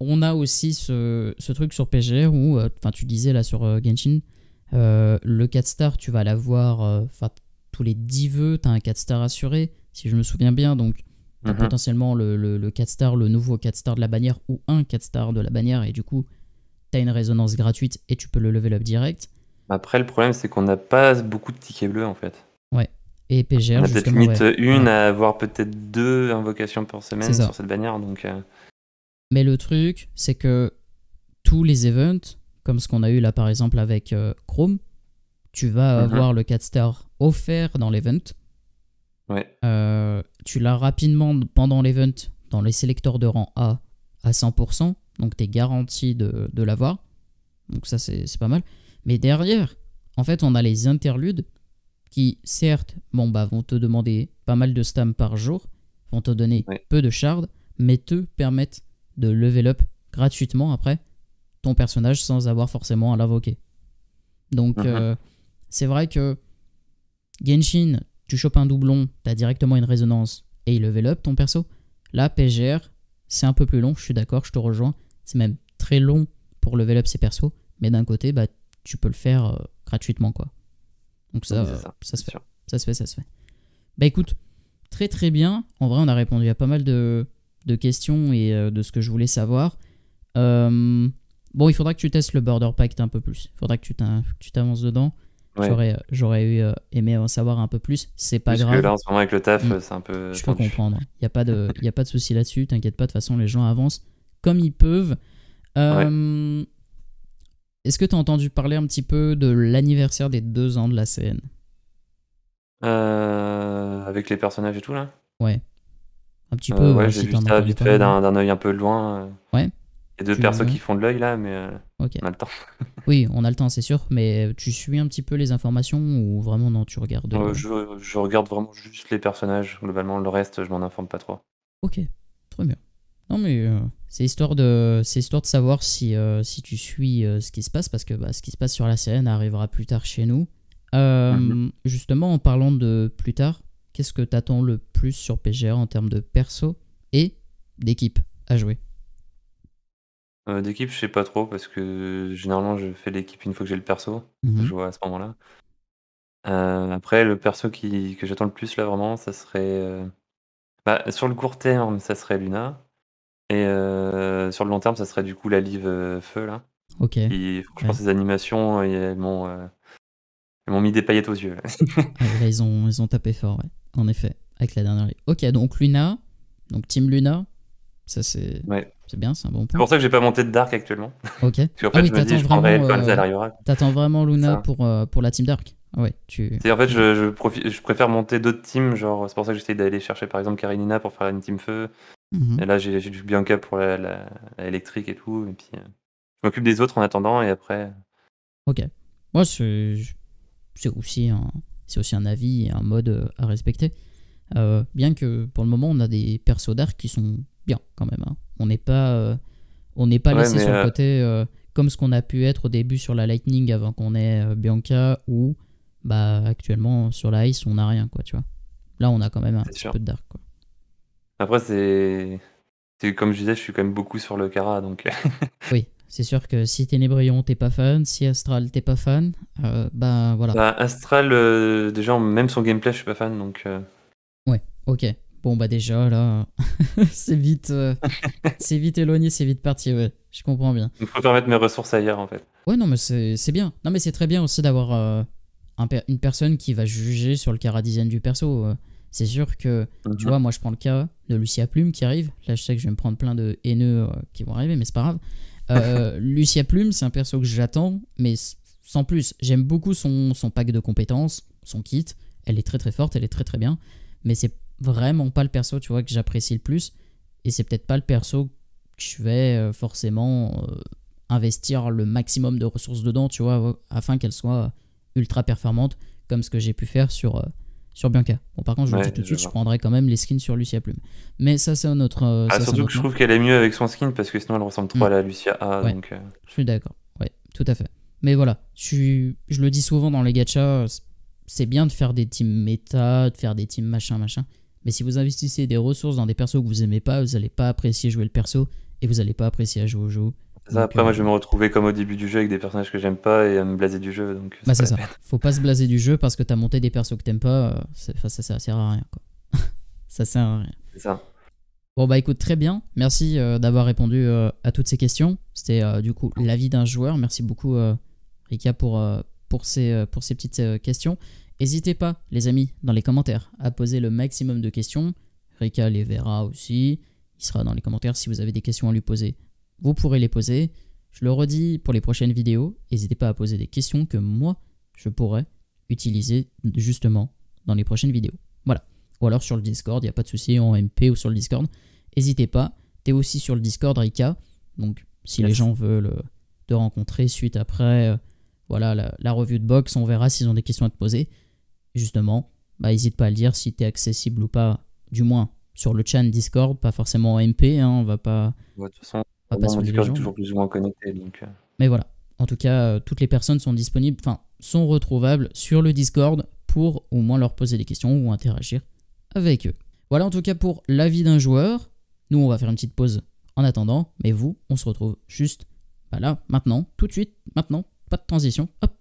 A: on a aussi ce, truc sur PGR où, euh, enfin, tu disais là sur euh, Genshin, euh, le 4 star, tu vas l'avoir, enfin, tous les 10 vœux, tu as un 4 star assuré, si je me souviens bien. Donc, T'as mhm. potentiellement le, 4 star, le nouveau 4 star de la bannière ou un 4 star de la bannière et du coup, tu as une résonance gratuite et tu peux le level up direct.
B: Après, le problème, c'est qu'on n'a pas beaucoup de tickets bleus en fait.
A: Ouais. Et PGR, On a peut-être limite une
B: à avoir peut-être deux invocations par semaine sur cette bannière. Donc,
A: mais le truc, c'est que tous les events, comme ce qu'on a eu là par exemple avec euh, Chrome, tu vas mhm. avoir le 4 star offert dans l'event. Ouais. Euh, tu l'as rapidement pendant l'event dans les sélecteurs de rang A à 100%, donc tu es garanti de, l'avoir. Donc ça c'est pas mal. Mais derrière, en fait on a les interludes qui certes bon, bah, vont te demander pas mal de stam par jour, vont te donner peu de shards, mais te permettent de level up gratuitement après ton personnage sans avoir forcément à l'invoquer. Donc mhm. euh, c'est vrai que Genshin, tu chopes un doublon, t'as directement une résonance et il level up ton perso. Là, PGR, c'est un peu plus long, je suis d'accord, je te rejoins. C'est même très long pour level up ses persos, mais d'un côté, bah, tu peux le faire euh, gratuitement, quoi. Donc ça, ça, se fait. Ça se fait, ça se fait. Bah écoute, très très bien. En vrai, on a répondu à pas mal de, de questions et euh, de ce que je voulais savoir. Euh, bon, il faudra que tu testes le Border Pact un peu plus. Il faudra que tu t'avances dedans. J'aurais euh, aimé en savoir un peu plus. C'est pas Parce grave. Que là,
B: avec le taf, mm. c'est un peu. Je peux comprendre.
A: Il n'y a pas de, [LAUGHS] y a pas de souci là-dessus. T'inquiète pas. De toute façon, les gens avancent comme ils peuvent. Est-ce que tu as entendu parler un petit peu de l'anniversaire des deux ans de la scène
B: Avec les personnages et tout, là
A: Ouais. Un petit euh, peu. ouais, j'ai vu ça vite fait
B: d'un œil un peu loin. Euh, ouais. Il y a deux persos qui font de l'œil là, mais euh, on a
A: le temps. [LAUGHS] oui, on a le temps, c'est sûr. Mais tu suis un petit peu les informations ou vraiment non, tu regardes
B: je, regarde vraiment juste les personnages. Globalement, le reste, je m'en informe pas trop.
A: Ok, très bien. Non mais c'est histoire de c'est histoire de savoir si si tu suis ce qui se passe parce que bah, ce qui se passe sur la scène arrivera plus tard chez nous. Mhm. Justement, en parlant de plus tard, Qu'est-ce que t'attends le plus sur PGA en termes de perso et d'équipe à jouer
B: euh, D'équipe, je sais pas trop parce que généralement je fais l'équipe une fois que j'ai le perso. Je vois mhm. à ce moment-là. Euh, après, le perso qui, que j'attends le plus là vraiment, ça serait. Euh, bah, sur le court terme, ça serait Luna. Et sur le long terme, ça serait du coup la live feu là. Ok. Et franchement, ces animations, elles m'ont, mis des paillettes aux yeux.
A: Ah, ils, ont, ils ont tapé fort, ouais en effet, avec la dernière Ok, donc Luna, donc Team Luna, ça c'est c'est bien, c'est un bon point. C'est pour ça que
B: j'ai pas monté de Dark actuellement. [LAUGHS] Ok. Tu ah oui, euh, t'attends
A: vraiment, vraiment Luna pour, euh, pour la Team Dark. Ah ouais, tu...
B: En fait, je, je, préfère monter d'autres teams, genre c'est pour ça que j'essaie d'aller chercher par exemple Karinina pour faire une team feu. Mhm. Et là, j'ai du Bianca pour la, électrique et tout. Et puis, euh, je m'occupe des autres en attendant et après.
A: Ok. Moi, c'est aussi un, c'est aussi un avis et un mode euh, à respecter. Euh, bien que pour le moment, on a des persos d'arc qui sont bien quand même. Hein. On n'est pas, euh, on n'est pas laissé sur le côté comme ce qu'on a pu être au début sur la Lightning avant qu'on ait Bianca ou bah actuellement sur la Ice on n'a rien quoi. Tu vois. Là, on a quand même un peu de dark.
B: Après, c'est comme je disais, je suis quand même beaucoup sur le Kara donc.
A: oui. [LAUGHS] C'est sûr que si Ténébrion, t'es pas fan, si Astral, t'es pas fan, euh, bah voilà.
B: Bah, Astral, euh, déjà, même son gameplay, je suis pas fan, donc... Euh.
A: Ouais, ok. Bon, bah déjà, là, [LAUGHS] c'est vite, euh, [LAUGHS] c'est vite éloigné, c'est vite parti, ouais. Je comprends bien.
B: faut pas mettre mes ressources ailleurs, en fait.
A: Ouais, non, mais c'est bien. Non, mais c'est très bien aussi d'avoir une personne qui va juger sur le cara du perso. C'est sûr que, tu mhm. vois, moi, je prends le cas de Lucia Plume qui arrive. Là, je sais que je vais me prendre plein de haineux qui vont arriver, mais c'est pas grave. Euh, Lucia Plume, c'est un perso que j'attends, mais sans plus. J'aime beaucoup son, pack de compétences, son kit. Elle est très très forte, elle est très très bien. Mais c'est vraiment pas le perso, tu vois, que j'apprécie le plus. Et c'est peut-être pas le perso que je vais euh, forcément euh, investir le maximum de ressources dedans, tu vois, afin qu'elle soit ultra performante, comme ce que j'ai pu faire sur, sur Bianca. Bon, par contre, je le dis tout de suite, je prendrais quand même les skins sur Lucia Plume. Mais ça, c'est un autre. Euh, ah, surtout que je trouve
B: qu'elle est mieux avec son skin parce que sinon elle ressemble trop mm. à la Lucia A. Donc, euh.
A: Je suis d'accord, ouais, tout à fait. Mais voilà, je, le dis souvent dans les gachas, c'est bien de faire des teams méta, de faire des teams machin, machin. Mais si vous investissez des ressources dans des persos que vous aimez pas, vous n'allez pas apprécier jouer le perso et vous n'allez pas apprécier à jouer au jeu après, moi, euh, je vais
B: me retrouver comme au début du jeu avec des personnages que j'aime pas et à me blaser du jeu. Donc bah,
A: Faut pas se blaser du jeu parce que t'as monté des persos que t'aimes pas. Euh, ça, ça sert à rien. Quoi. [LAUGHS] ça sert à rien. Bon, bah écoute, très bien. Merci euh, d'avoir répondu à toutes ces questions. C'était du coup l'avis d'un joueur. Merci beaucoup, Rika, pour, pour, ces, pour ces petites questions. N'hésitez pas, les amis, dans les commentaires, à poser le maximum de questions. Rika les verra aussi. Il sera dans les commentaires si vous avez des questions à lui poser. Vous pourrez les poser. Je le redis pour les prochaines vidéos, n'hésitez pas à poser des questions que moi, je pourrais utiliser justement dans les prochaines vidéos. Voilà. Ou alors sur le Discord, il n'y a pas de souci, en MP ou sur le Discord. N'hésitez pas. Tu es aussi sur le Discord, Rika. Donc, si les gens veulent euh, te rencontrer suite après euh, voilà, la, revue review de box, on verra s'ils ont des questions à te poser. Justement, bah, n'hésite pas à le dire si tu es accessible ou pas, du moins sur le chat Discord, pas forcément en MP. Hein, on va pas toujours
B: plus moins connecté. Euh.
A: Mais voilà. En tout cas, euh, toutes les personnes sont disponibles, enfin, sont retrouvables sur le Discord pour au moins leur poser des questions ou interagir avec eux. Voilà en tout cas pour l'avis d'un joueur. Nous, on va faire une petite pause en attendant, mais vous, on se retrouve juste bah là, maintenant, tout de suite, maintenant, pas de transition. Hop,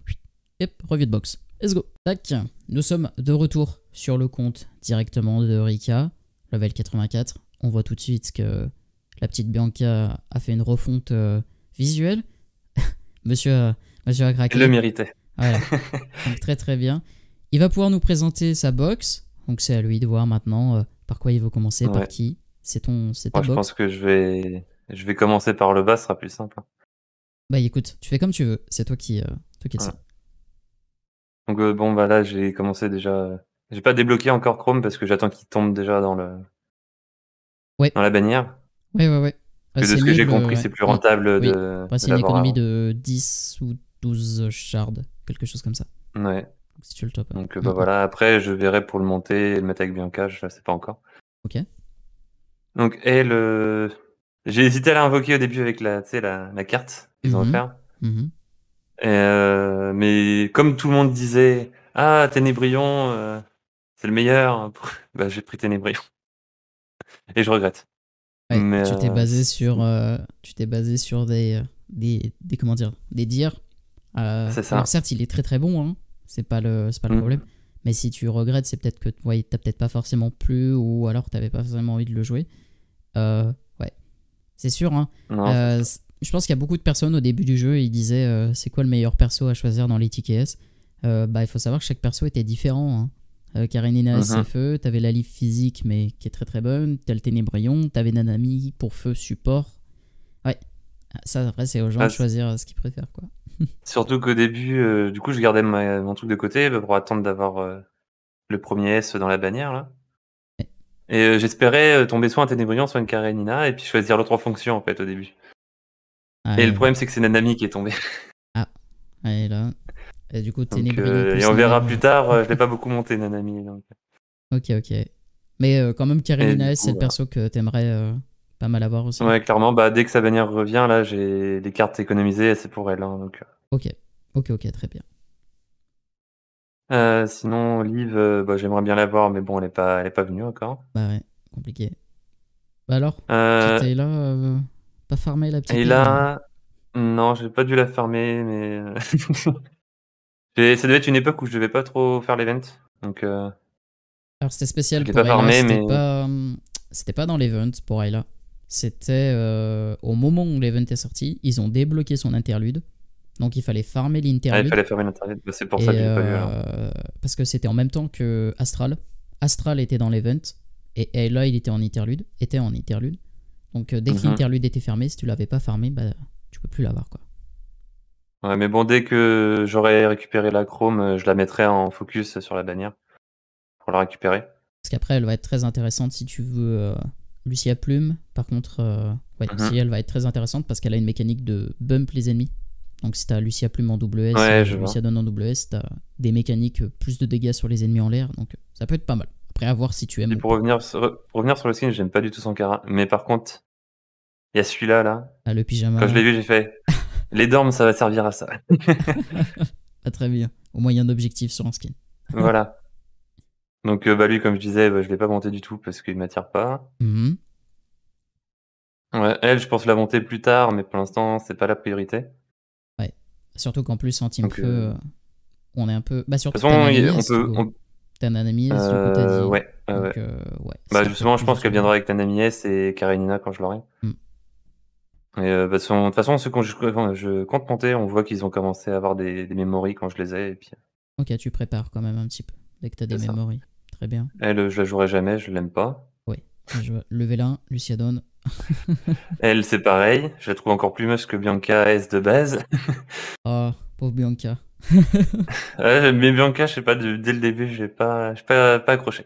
A: hop, revue de box. Let's go. Tac, nous sommes de retour sur le compte directement de Rika, level 84. On voit tout de suite que la petite Bianca a fait une refonte euh, visuelle. [LAUGHS] monsieur, euh, monsieur a le méritait. [LAUGHS] très très bien. Il va pouvoir nous présenter sa box. Donc c'est à lui de voir maintenant euh, par quoi il veut commencer, par qui. C'est ton, c'est ta box. Je pense
B: que je vais, je vais commencer par le bas, ce sera plus simple.
A: Bah écoute, tu fais comme tu veux. C'est toi qui, euh, toi
B: Donc bon bah là j'ai commencé déjà. J'ai pas débloqué encore Chrome parce que j'attends qu'il tombe déjà dans le. Ouais. Dans la bannière. Oui, oui, oui.
A: de ce que j'ai compris, c'est plus rentable. de c'est une économie de 10 ou 12 shards, quelque chose comme ça. Ouais. Si tu le top. Hein. Donc euh, bah,
B: voilà, après je verrai pour le monter et le mettre avec Bianca, je ne pas encore. Ok. Donc elle, le euh, j'ai hésité à l'invoquer au début avec la, la, la carte ils ont mhm. offert. Mhm. Euh... mais comme tout le monde disait, ah Ténébrion, euh, c'est le meilleur, [LAUGHS] bah, j'ai pris Ténébrion. Et je regrette
A: tu t'es euh, basé sur, euh, tu t'es basé sur des, euh, des, des, comment dire, des dires. certes, il est très très bon, hein. c'est pas le, c'est pas le mm. problème. Mais si tu regrettes, c'est peut-être que ouais, t'as peut-être pas forcément plu ou alors t'avais pas forcément envie de le jouer. ouais, c'est sûr. Hein. je pense qu'il y a beaucoup de personnes au début du jeu, ils disaient c'est quoi le meilleur perso à choisir dans les tickets bah, il faut savoir que chaque perso était différent. Hein. Euh, Karenina c'est uh-huh. feu, t'avais la livre physique mais qui est très très bonne, t'as le Ténébrion, t'avais Nanami pour feu support. Ouais, ah, ça après c'est aux gens de ah, choisir euh, ce qu'ils préfèrent quoi.
B: [LAUGHS] Surtout qu'au début, euh, du coup je gardais mon truc de côté bah, pour attendre d'avoir le premier S dans la bannière là. Et j'espérais tomber soit un Ténébrion, soit une Karenina et puis choisir l'autre fonction en fait au début. et le problème c'est que c'est Nanami qui est tombé
A: Ah, est là. Et du coup, euh, et on verra plus
B: tard, euh, je l'ai pas beaucoup monté, Nanami.
A: Ok, ok. Mais euh, quand même, Karelina c'est le perso que tu aimerais pas mal avoir aussi.
B: Ouais, clairement, bah, dès que sa bannière revient, là, j'ai des cartes économisées, c'est pour elle. Hein, donc...
A: Ok, ok, ok, très bien.
B: sinon, Liv, bah, j'aimerais bien la voir, mais bon, elle n'est pas, elle est pas venue encore. Bah ouais, compliqué. Bah alors, euh...
A: pas farmé la petite et non,
B: Non, j'ai pas dû la farmer, mais. [LAUGHS] ça devait être une époque où je devais pas trop faire l'event. Donc. Euh,
A: alors c'était spécial pour pas C'était pas, euh, pas, dans l'event pour Ayla. C'était euh, au moment où l'event est sorti, ils ont débloqué son interlude. Donc il fallait farmer ah, l'interlude. il fallait
B: farmer l'interlude, bah, c'est pour ça que pas eu.
A: Parce que c'était en même temps que Astral. Astral était dans l'event et Ayla, il était en interlude. Était en interlude. Donc dès que mhm. l'interlude était fermé, si tu l'avais pas farmé, bah, tu peux plus l'avoir quoi.
B: Ouais, mais bon, dès que j'aurai récupéré la chrome, euh, je la mettrai en focus sur la bannière pour la récupérer.
A: Parce qu'après, elle va être très intéressante si tu veux euh, Lucia Plume. Par contre, euh, ouais, mhm. si elle va être très intéressante parce qu'elle a une mécanique de bump les ennemis. Donc si t'as Lucia Plume en WS, Lucia Donne en WS, t'as des mécaniques plus de dégâts sur les ennemis en l'air. Donc ça peut être pas mal. Après, à voir si tu aimes.
B: Mais pour, revenir sur, revenir sur le skin, j'aime pas du tout son cara. Mais par contre, il y a celui-là, là.
A: Ah, le pyjama. Quand je l'ai
B: vu, j'ai fait. [LAUGHS] Les dormes, ça va servir à ça. [LAUGHS]
A: Ah, très bien. Au moyen d'objectifs sur un skin. voilà.
B: Donc, euh, bah, lui, comme je disais, bah, je ne l'ai pas monté du tout parce qu'il ne m'attire pas. Mm-hmm. elle, je pense la monter plus tard, mais pour l'instant, c'est pas la priorité.
A: Ouais. Surtout qu'en plus, en Team Feu, euh, on est un peu. Bah, surtout, façon, on peut. On...
B: ouais. Bah, justement, je pense qu'elle viendra avec S et Karenina quand je l'aurai. Mm. Et euh, bah, de toute façon, ceux quand je compte monter, on voit qu'ils ont commencé à avoir des des memories quand je les ai et puis,
A: euh, OK, tu prépares quand même un petit peu, dès que tu as des Très bien.
B: Elle, je la jouerai jamais, je l'aime pas.
A: Oui, je vois. Lucia Luciadone. [LAUGHS]
B: Elle, c'est pareil, je la trouve encore plus moche que Bianca S de base. [LAUGHS]
A: Oh, pauvre Bianca. [LAUGHS]
B: mais Bianca, je sais pas, dès le début, j'ai pas j'ai pas pas accroché.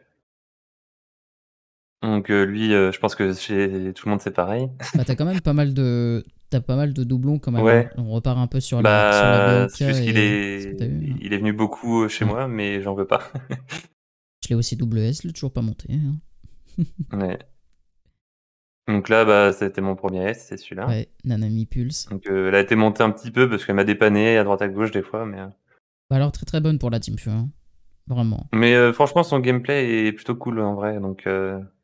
B: Donc euh, lui, euh, je pense que chez tout le monde c'est pareil.
A: Bah, t'as quand même pas mal de t'as pas mal de doublons quand même. On repart un peu sur la. Bah, sur est... Hein.
B: il est venu beaucoup euh, chez moi, mais j'en veux pas.
A: [LAUGHS] je l'ai aussi double S, l'ai toujours pas monté.
B: Hein. [LAUGHS] Donc là, bah, c'était mon premier S, c'est celui-là. Ouais,
A: Nanami Pulse.
B: Donc elle a été montée un petit peu parce qu'elle m'a dépanné à droite à gauche des fois, mais.
A: Bah, alors très très bonne pour la team tu vois hein. vraiment.
B: Mais franchement, son gameplay est plutôt cool en vrai, donc.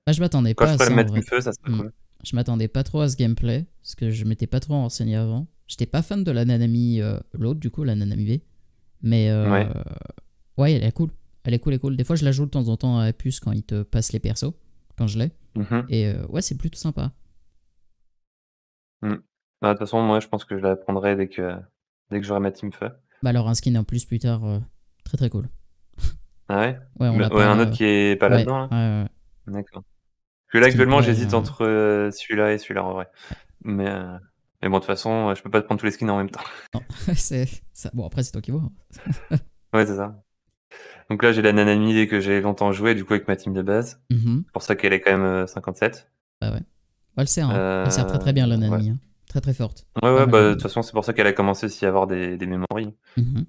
B: Bah, je m'attendais pas mm.
A: Je m'attendais pas trop à ce gameplay, parce que je m'étais pas trop renseigné avant. J'étais pas fan de la Nanami, euh, l'autre du coup, la Nanami B. Mais euh, ouais. elle est cool. Elle est cool, elle est cool. Des fois, je la joue de temps en temps à la puce quand il te passe les persos, quand je l'ai. Mhm. Et euh, ouais, c'est plutôt sympa.
B: Mm. Bah, de toute façon, moi, je pense que je la prendrai dès que, dès que j'aurai ma team feu.
A: Bah alors, un skin en plus plus tard, très très cool.
B: Ah ouais Ouais, on un autre qui est pas là-dedans.
A: Ouais, ouais, D'accord que là, actuellement, j'hésite euh,
B: entre euh, celui-là et celui-là en vrai. Mais, euh, mais bon, de toute façon, je peux pas te prendre tous les skins en même temps.
A: [LAUGHS] Bon, après, c'est toi qui vois.
B: Hein. [LAUGHS] ouais, c'est ça. Donc là, j'ai la Nanami que j'ai longtemps joué, du coup, avec ma team de base. Mm-hmm. pour ça qu'elle est quand même 57. Bah ouais.
A: Bah, elle sert, hein. elle sert très très bien, la Nanami. Hein. Très très forte. Ouais, ouais, bah de
B: toute façon, c'est pour ça qu'elle a commencé aussi à avoir des, mémories. Mm-hmm.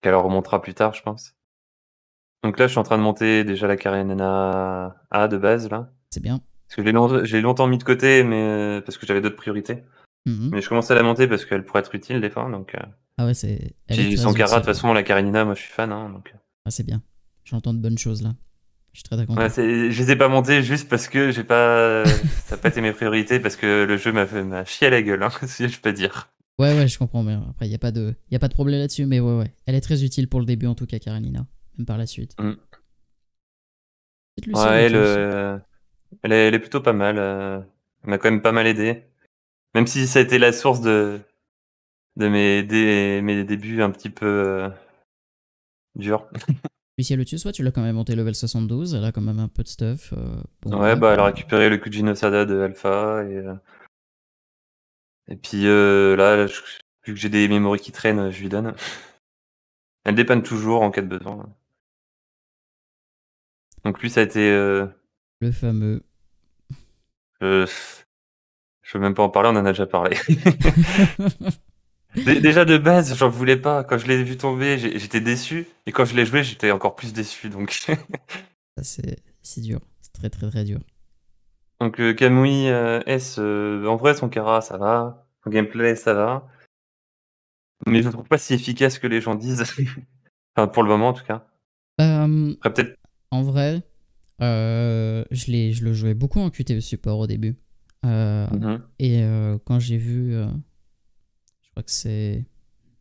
B: Qu'elle remontera plus tard, je pense. Donc là, je suis en train de monter déjà la Karenina A de base, là. C'est bien. Parce que j'ai longtemps, longtemps mis de côté, mais euh, parce que j'avais d'autres priorités. Mm-hmm. Mais je commence à la monter parce qu'elle pourrait être utile des fois. Donc, euh.
A: ah ouais, c'est. J'ai son Kara, de toute
B: façon, la Karenina, moi je suis fan. Hein, donc... Euh.
A: Ah, c'est bien. J'entends de bonnes choses là. Je suis très d'accord. je
B: les ai pas montées juste parce que j'ai pas. [LAUGHS] ça n'a pas été mes priorités parce que le jeu m'a fait... ma chié à la gueule, hein, [LAUGHS] si je peux dire.
A: Ouais, ouais, je comprends bien. Après, il n'y a, pas de... Y a pas de problème là-dessus, mais ouais, ouais. Elle est très utile pour le début en tout cas, Karenina par la suite. Mm. Euh,
B: elle, est, plutôt pas mal. Euh, elle m'a quand même pas mal aidé. Même si ça a été la source de, de mes, mes débuts un petit peu
A: puis si elle le tue soit tu l'as quand même monté level 72, elle a quand même un peu de stuff. Euh, ouais,
B: bah elle a récupéré le Kujino Sada de Alpha. Et,
C: et puis là, vu que j'ai des mémories qui traînent, je lui donne. Elle dépanne toujours en cas de besoin. Donc lui, ça a été. Euh,
A: le fameux.
C: euh, je veux
B: même pas en parler, on en a déjà parlé. [LAUGHS] Déjà de base, j'en voulais pas. Quand je l'ai vu tomber, j'étais déçu. Et quand je l'ai joué, j'étais encore plus déçu. Donc,
A: c'est dur. C'est très, très, très dur.
B: donc euh, Kamui euh, S, euh, en vrai, son Kara, ça va. Son gameplay, ça va. Mais je ne trouve pas si efficace que les gens disent. [LAUGHS] enfin, pour le moment, en tout cas.
A: peut-être en vrai, euh, je, le jouais beaucoup en QTE support au début. Euh, mhm. Et euh, quand j'ai vu, je crois que c'est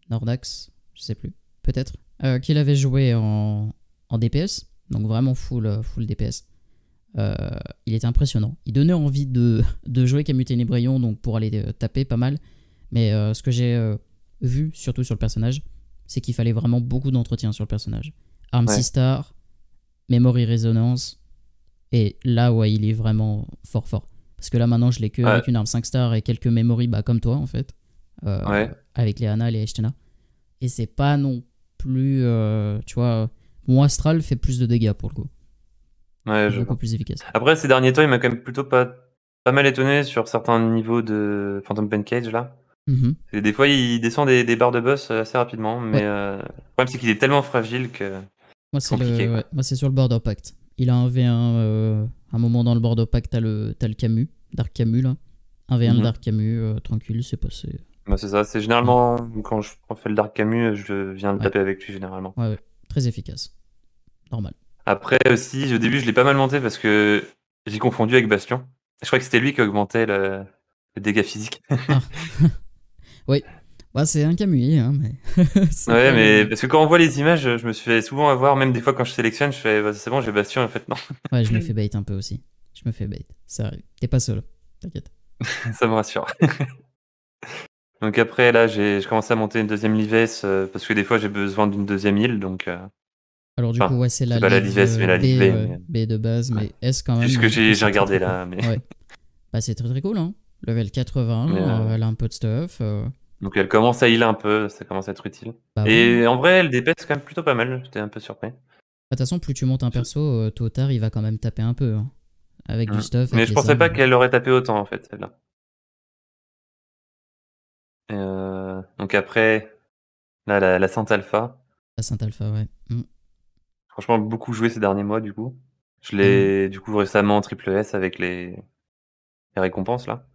A: Nordax, je sais plus, peut-être, qu'il avait joué en, DPS, donc vraiment full, full DPS. il était impressionnant. Il donnait envie de, de jouer Camus Ténébrion, donc pour aller taper pas mal. Mais ce que j'ai vu, surtout sur le personnage, c'est qu'il fallait vraiment beaucoup d'entretien sur le personnage. Arm 6 Star, Memory résonance, et là, ouais, il est vraiment fort, fort. Parce que là, maintenant, je l'ai que avec une arme 5 stars et quelques memory, bah, comme toi, en fait. Euh, ouais. Avec les Ana et les Ashtena. Et c'est pas non plus. Euh, tu vois, mon Astral fait plus de dégâts pour le coup. Ouais, je. Beaucoup plus efficace.
B: Après, ces derniers temps, il m'a quand même plutôt pas, pas mal étonné sur certains niveaux de Phantom cage là. Mm-hmm. et des fois, il descend des, barres de boss euh, assez rapidement, mais le problème, c'est qu'il est tellement fragile que. Moi, c'est le...
A: sur le Border Pact. Il a un V1, euh, un moment dans le Border Pact, t'as le... le Camus, Dark Camus, là. Un V1 mhm. Dark Camus, euh, tranquille, c'est passé.
B: Bah, c'est ça, c'est généralement, quand je fais le Dark Camus, je viens de taper avec lui, généralement.
A: Ouais, très efficace. Normal.
B: Après aussi, au début, je l'ai pas mal monté parce que j'ai confondu avec Bastion. Je crois que c'était lui qui augmentait le, le dégât physique. Ah.
A: [LAUGHS] oui, bah, c'est un Camus, hein, mais. [LAUGHS] ouais, mais
B: parce que quand on voit les images, je me suis fait souvent avoir, même des fois quand je sélectionne, je fais bah, c'est bon, j'ai Bastion, en fait, non.
A: [LAUGHS] ouais, je me fais bait un peu aussi. Je me fais bait. Ça arrive. T'es pas seul, t'inquiète.
B: [LAUGHS] ça me rassure. donc après, là, j'ai commencé à monter une deuxième livesse euh, parce que des fois, j'ai besoin d'une deuxième île, donc. Euh,
A: Alors du coup, ouais, c'est la, pas la livesse, mais la euh, B, B de base, mais S quand même. C'est ce que j'ai regardé là, mais. Ouais. Bah, c'est très très cool, hein. Level 80, elle a un peu de stuff.
B: Donc elle commence à heal un peu, ça commence à être utile. Bah et en vrai, elle dépèse quand même plutôt pas mal, j'étais un peu surpris. Bah, de
A: toute façon, plus tu montes un perso, euh, tôt ou tard, il va quand même taper un peu. Hein, avec du mm. stuff. Mais je pensais pas
B: qu'elle aurait tapé autant en fait, celle-là. Euh, donc après, là, la, Sainte Alpha.
A: La Sainte Alpha, ouais. Mm.
B: Franchement, beaucoup joué ces derniers mois, du coup. Je l'ai, mm. du coup, récemment en triple S avec les, récompenses, là.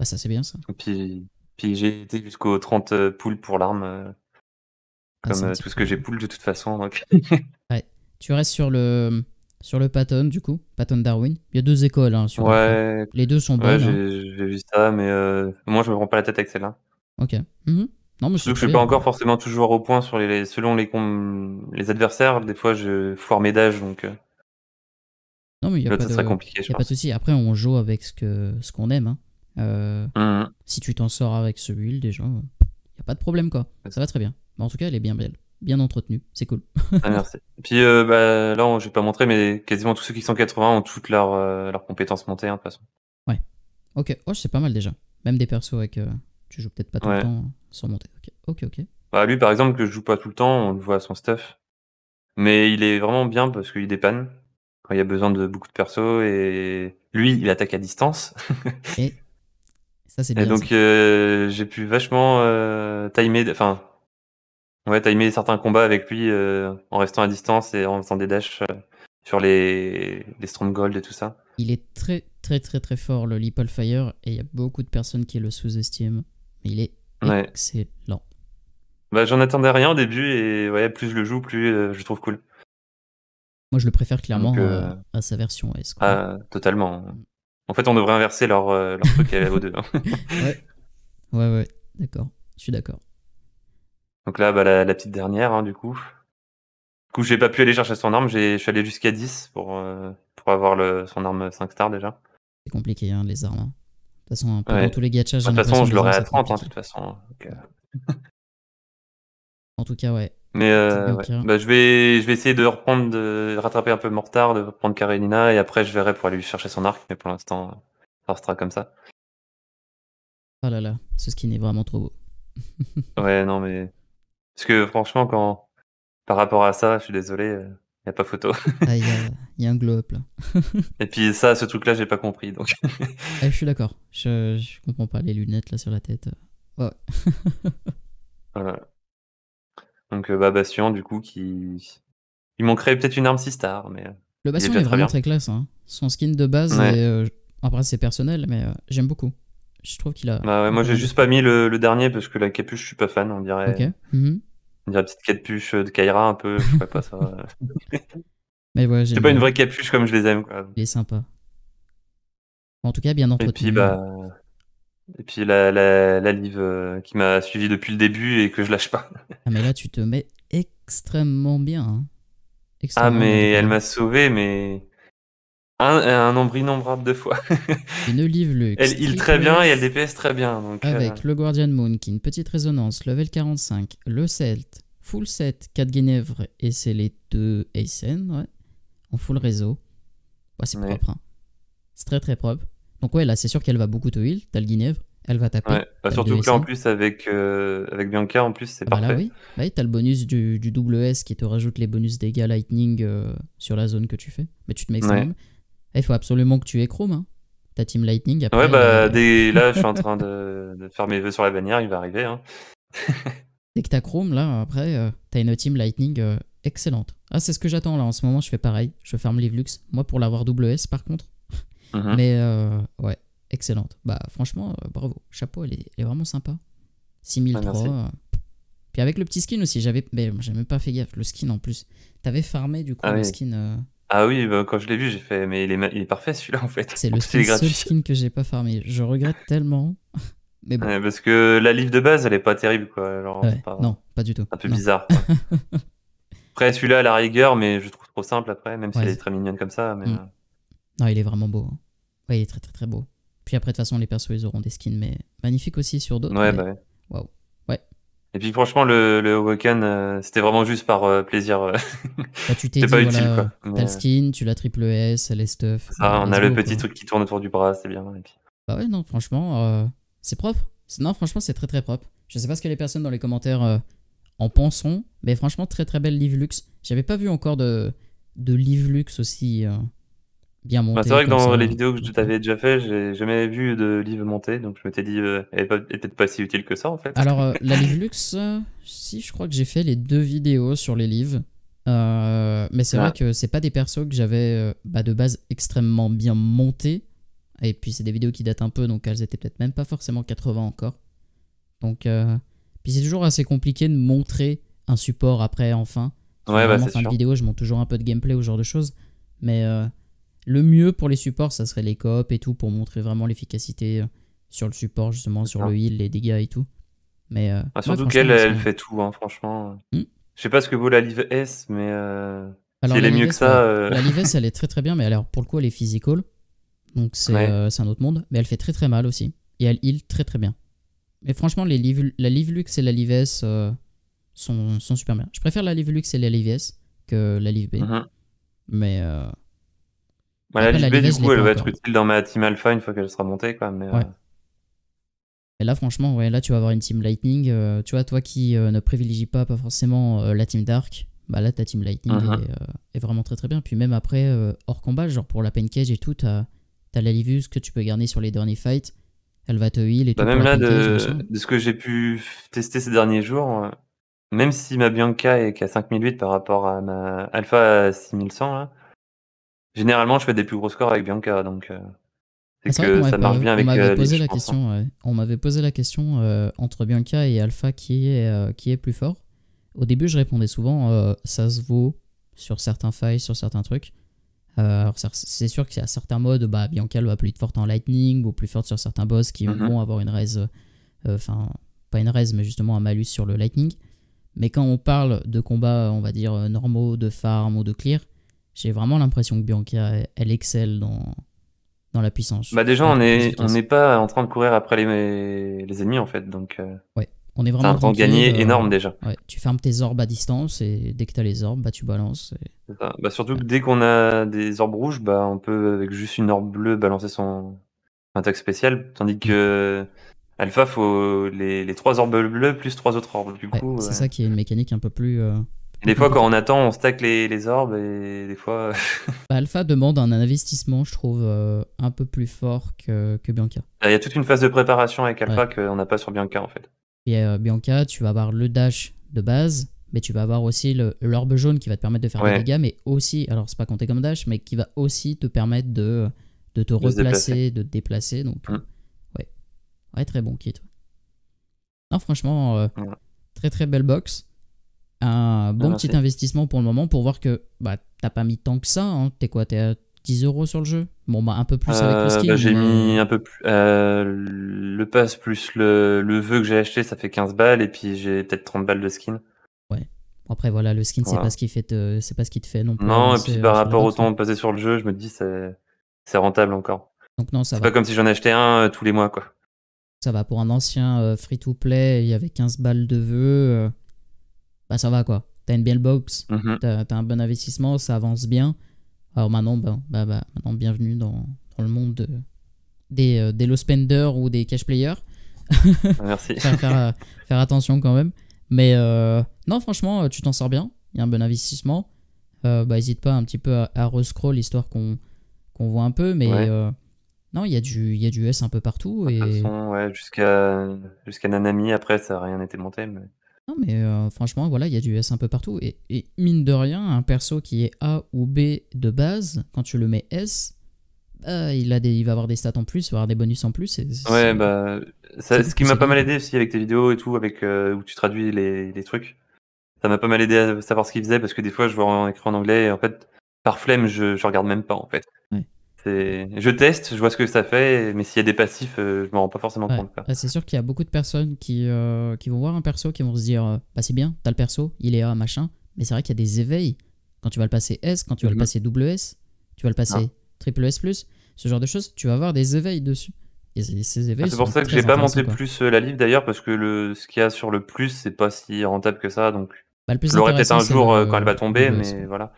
B: Ah, ça, c'est bien, ça. puis, puis j'ai été jusqu'aux 30 euh, poules pour l'arme. Euh, ah, comme euh, tout ce que j'ai poule de toute façon.
A: [LAUGHS] ouais. Tu restes sur le, sur le Patton, du coup, Patton Darwin. Il y a deux écoles. Hein, les deux sont bonnes. Hein.
B: j'ai vu ça, mais moi, je me prends pas la tête avec celle-là.
A: Ok. Mhm. Non, je suis pas encore
B: forcément toujours au point sur les, selon les, les adversaires. Des fois, je foire mes dages, donc. Non,
A: mais il y a, pas de... souci. Après, on joue avec ce qu'on ce qu'on aime. Hein. Euh, mmh. Si tu t'en sors avec ce build, déjà, il euh, n'y a pas de problème, quoi. Ça va très bien. Bah, en tout cas, elle est bien belle, bien entretenue. C'est cool. [LAUGHS] ah, merci.
B: Puis euh, bah, là, je vais pas montrer, mais quasiment tous ceux qui sont 80 ont toutes leurs leur compétences montées, hein, de toute façon. Ouais.
A: Ok. Oh, c'est pas mal déjà. Même des persos avec. tu joues peut-être pas tout le temps sans monter. Ok, ok,
B: Bah, lui, par exemple, que je joue pas tout le temps, on le voit à son stuff. Mais il est vraiment bien parce qu'il dépanne quand il y a besoin de beaucoup de persos et lui, il attaque à distance. et [LAUGHS] Et donc, euh, j'ai pu vachement euh, timer, enfin, timer certains combats avec lui euh, en restant à distance et en faisant des dashs sur les, les Strong Gold et tout ça.
A: Il est très, très, très, très fort, le of Fire, et il y a beaucoup de personnes qui le sous-estiment. Mais il est excellent.
B: Bah, j'en attendais rien au début, et ouais, plus je le joue, plus je le trouve cool.
A: Moi, je le préfère clairement à sa version S.
B: Ah, totalement. En fait, on devrait inverser leur, euh, leur truc à eux 2 hein. [LAUGHS]
A: ouais. ouais, ouais, d'accord. Je suis d'accord.
B: Donc là, bah, la, petite dernière, hein, du coup. Du coup, j'ai pas pu aller chercher son arme. Je suis allé jusqu'à 10 pour, euh, pour avoir le, son arme 5 stars déjà.
A: C'est compliqué, hein, les armes. Hein. De toute façon, pendant tous les gachas, j'ai De toute façon, je l'aurais à
B: 30, hein, de toute façon. Euh. en tout cas, ouais. Mais euh, bah, je, vais, je vais essayer de reprendre, de rattraper un peu retard de prendre Karenina, et après je verrai pour aller lui chercher son arc, mais pour l'instant, ça restera comme ça.
A: Oh là là, ce skin est vraiment trop beau.
B: [LAUGHS] ouais, non, mais. Parce que franchement, quand. Par rapport à ça, je suis désolé, il euh, n'y a pas photo. il ah,
A: y, a un glow [LAUGHS]
B: et puis ça, ce truc-là, j'ai pas compris, donc.
A: Ah, je suis d'accord, je, je comprends pas les lunettes là sur la tête. Ouais.
C: voilà.
B: Donc euh, bah, Bastion, du coup, qui. m'ont créé peut-être une arme 6 stars, mais. Euh, le Bastion est, vraiment très,
A: classe. Hein. Son skin de base, euh, après c'est personnel, mais j'aime beaucoup. Je trouve qu'il a. Bah moi j'ai juste
B: pas mis le, dernier parce que la capuche, je suis pas fan, on dirait. Ok. Mhm. On petite capuche de Kyra un peu, je sais pas ça. [LAUGHS] mais ouais, C'est pas une vraie capuche comme je les aime. Quoi.
A: Il est sympa. En tout cas, bien entretenu. Et puis, bah...
B: Et puis la, la, la live euh, qui m'a suivi depuis le début et que je lâche pas.
A: Ah, mais là, tu te mets extrêmement bien. Hein. ah, mais
B: elle m'a sauvé, mais un, nombre innombrable de fois. [LAUGHS] Une livre luxe. Elle heal très bien et elle DPS très bien. Donc, euh, Avec
A: le Guardian Moon, qui est une petite résonance, level 45, le Celt, full set, 4 guinevres et c'est les deux ASN, ouais. En full réseau. Ouais, c'est propre. Hein. C'est très très propre. Donc ouais, là c'est sûr qu'elle va beaucoup te heal, t'as le Guinévre, elle va taper. Ouais. Bah, surtout que en
B: plus avec, euh, avec Bianca, en plus c'est bah parfait. là,
A: bah oui, t'as le bonus du, du, double S qui te rajoute les bonus dégâts Lightning euh, sur la zone que tu fais. Mais tu te mets extrême. Hein. Eh, il faut absolument que tu aies Chrome. Hein. Ta team Lightning. Après, ouais, bah euh, là je suis en [LAUGHS]
B: train de... de, faire mes vœux sur la bannière, il va arriver. Hein. [LAUGHS]
A: Dès que t'as Chrome, là après, t'as une team Lightning excellente. Ah, c'est ce que j'attends là en ce moment, je fais pareil. Je ferme Livlux. Moi pour l'avoir double S par contre Mhm. Mais euh, ouais, excellente. Bah, franchement, euh, bravo. Chapeau, elle est, vraiment sympa. 6003. Ah, euh, puis avec le petit skin aussi, j'avais même pas fait gaffe. Le skin en plus. T'avais farmé du coup ah le skin.
B: Ah oui, bah, quand je l'ai vu, j'ai fait, mais il est, parfait celui-là en fait. C'est le seul
A: skin que j'ai pas farmé. Je regrette tellement. [LAUGHS] Mais bon.
B: parce que la livre de base, elle est pas terrible quoi. Non, pas du tout. Un peu bizarre. [LAUGHS] après, celui-là à la rigueur, mais je trouve trop simple après, même si elle est... très mignonne comme ça. Mais... Mm.
A: Non, il est vraiment beau. Hein. Oui, il est très très très beau. Puis après, de toute façon, les persos, ils auront des skins, mais magnifiques aussi sur d'autres. Ouais, bah ouais. Waouh. Ouais.
B: Et puis franchement, le, le euh, c'était vraiment juste par euh, plaisir. Euh, [LAUGHS] bah,
A: c'est pas utile, quoi. t'as le skin, tu l'as triple S, les stuff. Ah, on a le petit
B: truc qui tourne autour du bras, c'est bien.
A: Bah ouais, non, franchement, c'est propre. Non, franchement, c'est très très propre. Je sais pas ce que les personnes dans les commentaires en penseront, mais franchement, très très belle Live Luxe. J'avais pas vu encore de, de Luxe aussi hein c'est vrai que dans les
B: vidéos que je t'avais déjà fait, j'ai jamais vu de livre monté, donc je m'étais dit, euh, elle peut-être pas si utile que ça en fait. Alors, euh, la [COUGHS] Live
A: Luxe, si je crois que j'ai fait les deux vidéos sur les livres. Euh, mais c'est vrai que c'est pas des persos que j'avais bah, de base extrêmement bien montés. Et puis c'est des vidéos qui datent un peu, donc elles étaient peut-être même pas forcément 80 encore. Donc, puis c'est toujours assez compliqué de montrer un support après enfin. en fin de vidéo, je monte toujours un peu de gameplay ou ce genre de choses. Mais le mieux pour les supports, ça serait les coops et tout, pour montrer vraiment l'efficacité euh, sur le support, justement, sur le heal, les dégâts et tout. Mais, euh, ah, surtout qu'elle, elle fait
B: tout, hein, franchement. Hmm. je sais pas ce que vaut la Live S, mais euh, elle est mieux que ça. La Live
A: S, elle est très très bien, mais alors pour le coup, elle est physical. Donc c'est un autre monde. Mais elle fait très très mal aussi. Et elle heal très très bien. Mais franchement, les la Live Lux et la Live S sont, sont, super bien. Je préfère la Live Lux et la Live S que la Live B. Mhm. Mais
B: bah, la liste B, du coup, elle va être utile dans ma team alpha une fois qu'elle sera montée. Quoi, mais, euh.
A: Et là, franchement, ouais, là, tu vas avoir une team Lightning. Euh, tu vois, toi qui euh, ne privilégie pas, pas forcément la team Dark, bah là, ta team Lightning uh-huh. est, vraiment très très bien. Puis même après, hors combat, genre pour la pain cage et tout, t'as as la Livus que tu peux garder sur les derniers fights. Elle va te heal et bah, tout. Même là, de...
B: ce que j'ai pu tester ces derniers jours, même si ma Bianca est qu'à 5008 par rapport à ma Alpha 6100, là, Généralement, je fais des plus gros scores avec Bianca, donc euh, ah, c'est que ça marche bien avec. Euh, hein. On m'avait posé, la question,
A: on m'avait posé la question entre Bianca et Alpha qui est euh, qui est plus fort. Au début, je répondais souvent ça se vaut sur certains failles, sur certains trucs. alors c'est sûr qu'il y a certains modes, bah, Bianca va plus être forte en Lightning ou plus forte sur certains boss qui mm-hmm. vont avoir une raise, enfin pas une raise mais justement un malus sur le Lightning. Mais quand on parle de combats, on va dire normaux, de farm ou de clear, j'ai vraiment l'impression que Bianca, elle excelle dans, dans la puissance. Bah déjà, on est on n'est
B: pas en train de courir après les, les ennemis, en fait. Donc, euh, ouais, on est vraiment en train de gagner euh, énorme déjà. Ouais,
A: tu fermes tes orbes à distance et dès que tu as les orbes, bah, tu balances.
B: Bah, surtout que dès qu'on a des orbes rouges, bah, on peut, avec juste une orbe bleue, balancer son attaque spéciale. Tandis que. Mm. Alpha, faut les, les trois orbes bleues plus trois autres orbes. Du coup, c'est ça qui est
A: une mécanique un peu plus. Euh, des fois,
B: quand on attend, on stack les, les orbes et des fois. [LAUGHS]
A: Bah, Alpha demande un investissement, je trouve, euh, un peu plus fort que, que Bianca.
B: Il y a toute une phase de préparation avec Alpha qu'on n'a pas sur Bianca en fait.
A: Et euh, Bianca, tu vas avoir le dash de base, mais tu vas avoir aussi l'orbe jaune qui va te permettre de faire des dégâts, mais aussi, alors c'est pas compté comme dash, mais qui va aussi te permettre de, de te replacer, de te déplacer. Donc, mm. ouais. Ouais, très bon kit. Non, franchement, euh, très très belle box un bon petit investissement pour le moment pour voir que bah, t'as pas mis tant que ça. Hein. T'es quoi T'es à 10 euros sur le jeu Bon, bah, un peu plus avec le euh, skin. Bah, j'ai
B: mis un peu plus. Euh, le pass plus le, le vœu que j'ai acheté, ça fait 15 balles. Et puis j'ai peut-être 30 balles de skin.
A: Ouais. Après, voilà, le skin, c'est pas ce qui fait te... c'est pas ce qui te fait non plus. Non, et puis euh, par rapport au temps hein.
B: passé sur le jeu, je me dis, c'est rentable encore. Donc, non, C'est pas comme si j'en achetais un tous les mois, quoi.
A: Ça va pour un ancien free-to-play, il y avait 15 balles de vœux bah, ça va quoi. T'as une belle box, mhm. t'as un bon investissement, ça avance bien. Alors maintenant, bah, bah, bah maintenant bienvenue dans, dans le monde de, des, euh, des low spenders ou des cash players. Ah, merci. Euh, faire, attention quand même. Mais euh, non, franchement, tu t'en sors bien. Il y a un bon investissement. bah, hésite pas un petit peu à, re-scroll histoire qu'on voit un peu. Mais non, il y, a du, il y a du S un peu partout. Et...
B: jusqu'à Nanami, après, ça n'a rien été monté. Mais...
A: Non, mais euh, franchement, voilà, il y a du S un peu partout. Et, mine de rien, un perso qui est A ou B de base, quand tu le mets S, bah, il, a des, il va avoir des stats en plus, il va avoir des bonus en plus. ouais, bah,
B: ce qui m'a pas mal aidé aussi avec tes vidéos et tout, avec euh, où tu traduis les, trucs, ça m'a pas mal aidé à savoir ce qu'il faisait parce que des fois, je vois en écrit en anglais et en fait, par flemme, je, je regarde même pas en fait. Je teste, je vois ce que ça fait, mais s'il y a des passifs, euh, je m'en rends pas forcément compte.
A: Bah, c'est sûr qu'il y a beaucoup de personnes qui, euh, vont voir un perso, qui vont se dire euh, bah, c'est bien, t'as le perso, il est A, machin. Mais c'est vrai qu'il y a des éveils. Quand tu vas le passer S, quand tu vas le mhm. passer WS, tu vas le passer ah. triple S, ce genre de choses, tu vas avoir des éveils dessus. Ah, c'est pour ça que j'ai pas monté
B: plus la livre d'ailleurs, parce que le, ce qu'il y a sur le plus, c'est pas si rentable que ça. Donc,
A: bah, le plus je un jour quand elle va tomber, mais voilà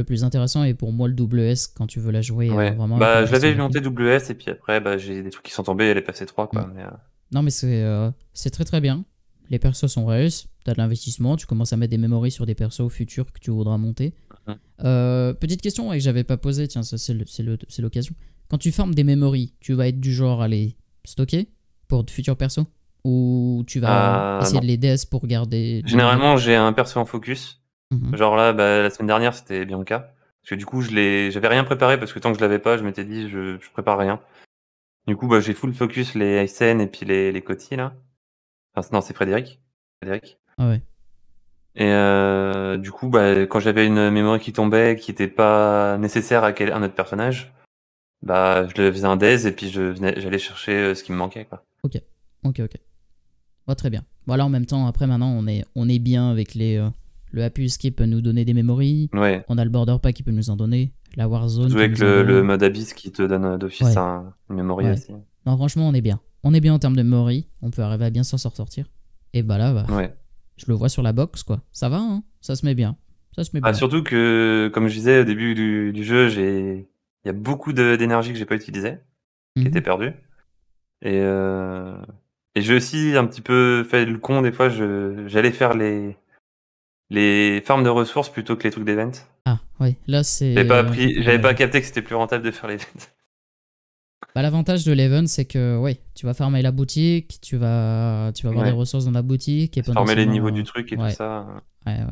A: le plus intéressant et pour moi le WS quand tu veux la jouer. Euh, vraiment, bah, je l'avais monté
B: WS et puis après bah, j'ai des trucs qui sont tombés elle est passée 3. Quoi, mais, euh.
A: Non mais c'est euh, c'est très très bien. Les persos sont réussis, tu as de l'investissement, tu commences à mettre des mémories sur des persos futurs que tu voudras monter. Mhm. petite question et que j'avais pas posé tiens, ça c'est l'occasion. Quand tu formes des mémories, tu vas être du genre à les stocker pour de futurs persos Ou tu vas essayer de les DS pour garder Généralement,
B: j'ai un perso en focus Mhm. Genre là, bah, la semaine dernière, c'était Bianca. Parce que du coup, je j'avais rien préparé parce que tant que je l'avais pas, je m'étais dit, je, je prépare rien. Du coup, bah, j'ai full focus les SN et puis les, les Coty, là. Enfin, non, c'est Frédéric. Frédéric. Ah ouais. Et euh, du coup, bah, quand j'avais une mémoire qui tombait, qui n'était pas nécessaire à quel, un autre personnage, bah, je le faisais un daze et puis je j'allais chercher euh, ce qui me manquait. Quoi.
A: Ok, ok, ok. Oh, très bien. Voilà, bah, en même temps, après maintenant, on est, on est bien avec les, euh, le Apus qui peut nous donner des memories. On a le Border Pack qui peut nous en donner. La Warzone. avec le, le, mode
B: Abyss qui te donne euh, d'office un, memory aussi.
A: Non, franchement, on est bien. On est bien en termes de memory. On peut arriver à bien s'en sortir. Et bah là, bah, je le vois sur la box, quoi. Ça va, hein Ça se met bien. Ça se met ah,
B: Surtout que, comme je disais au début du, jeu, j'ai. Il y a beaucoup d'énergie que j'ai pas utilisée, qui était mhm. perdue. Et, euh, et j'ai aussi un petit peu fait le con des fois. J'allais faire les, les farms de ressources plutôt que les trucs d'event.
A: Ah oui, là c'est. J'avais pas, euh, pas
B: capté que c'était plus rentable de faire l'event.
A: Bah, L'avantage de l'event, c'est que ouais, tu vas farmer la boutique, tu vas, tu vas avoir les des ressources dans la boutique. et Farmer les niveaux du truc et tout ça. Ouais, ouais,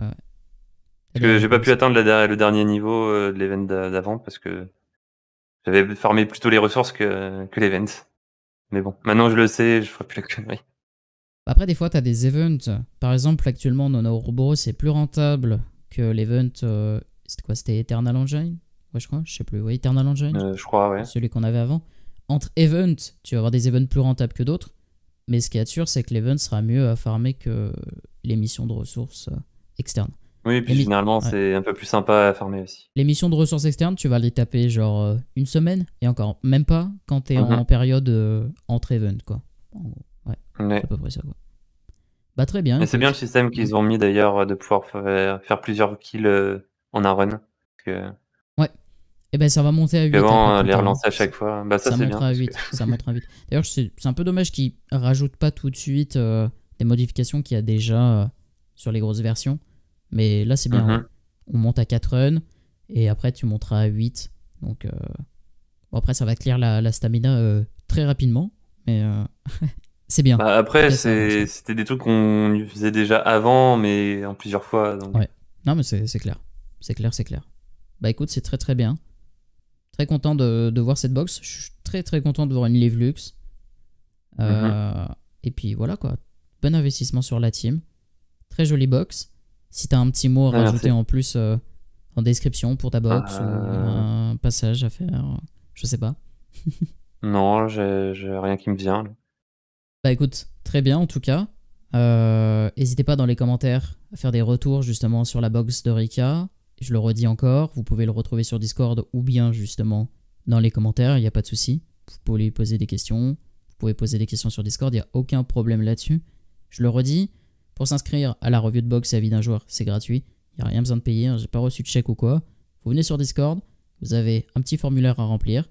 A: Parce que j'ai pas pu
B: atteindre le dernier niveau euh, de l'event d'avant parce que j'avais farmé plutôt les ressources que, que l'event. Mais bon, maintenant je le sais, je ferai plus la connerie.
A: Bah, après, des fois, tu as des events. Par exemple, actuellement, Nono nos robot c'est plus rentable que l'event. Euh, c'était quoi C'était Eternal Engine Ouais, je crois. Je sais plus. Ouais, Eternal Engine. Euh, je crois, ouais. Celui qu'on avait avant. Entre events, tu vas avoir des events plus rentables que d'autres. Mais ce qui est sûr, c'est que l'event sera mieux à farmer que les missions de ressources euh, externes. Oui, et puis généralement,
B: c'est un peu plus sympa à farmer aussi.
A: Les missions de ressources externes, tu vas les taper genre une semaine et encore même pas quand tu es mhm. en période entre events quoi. C'est à ça, Bah, très bien. c'est
B: bien le système qu'ils ont mis d'ailleurs de pouvoir faire, plusieurs kills euh, en un run. Que...
A: Ouais. Et eh ben ça va monter à 8. Hein, euh, les hein. relancer à chaque fois. Bah, ça, à 8, [LAUGHS] D'ailleurs, c'est un peu dommage qu'ils rajoutent pas tout de suite euh, des modifications qu'il y a déjà sur les grosses versions. Mais là, c'est bien. Mm-hmm. Hein. On monte à 4 runs et après, tu monteras à 8. Donc, après, ça va clear la, la stamina très rapidement. Mais. [LAUGHS] C'est bien. Bah, après,
B: c'était des trucs qu'on faisait déjà avant, mais en plusieurs fois. Ouais.
A: Non, mais c'est clair. C'est clair, c'est clair. Bah écoute, c'est très très bien. Très content de, voir cette box. Je suis très très content de voir une Live Luxe. Euh, mm-hmm. Et puis voilà quoi. Bon investissement sur la team. Très jolie box. Si t'as un petit mot à ah, rajouter en plus euh, en description pour ta box ou euh. un passage à faire, je sais pas.
B: [LAUGHS] non, j'ai rien qui me vient.
A: Bah, écoute, très bien en tout cas. Euh, n'hésitez pas dans les commentaires à faire des retours justement sur la box de Rika. Je le redis encore, vous pouvez le retrouver sur Discord ou bien justement dans les commentaires, il n'y a pas de souci. Vous pouvez lui poser des questions, vous pouvez poser des questions sur Discord, il n'y a aucun problème là-dessus. Je le redis, pour s'inscrire à la revue de box et à vie d'un joueur, c'est gratuit. Il n'y a rien besoin de payer, hein, j'ai pas reçu de chèque ou quoi. Vous venez sur Discord, vous avez un petit formulaire à remplir,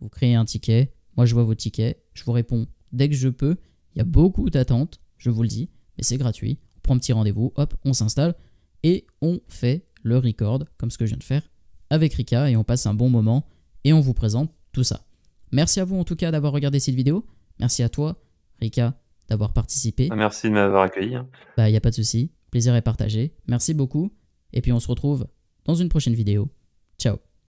A: vous créez un ticket, moi je vois vos tickets, je vous réponds dès que je peux. Il y a beaucoup d'attentes, je vous le dis, mais c'est gratuit. On prend un petit rendez-vous, hop, on s'installe et on fait le record, comme ce que je viens de faire avec Rika, et on passe un bon moment et on vous présente tout ça. Merci à vous en tout cas d'avoir regardé cette vidéo. Merci à toi, Rika, d'avoir participé. Ah,
B: merci de m'avoir accueilli. Hein.
A: Bah, il n'y a pas de souci. Plaisir est partagé. Merci beaucoup. Et puis on se retrouve dans une prochaine vidéo.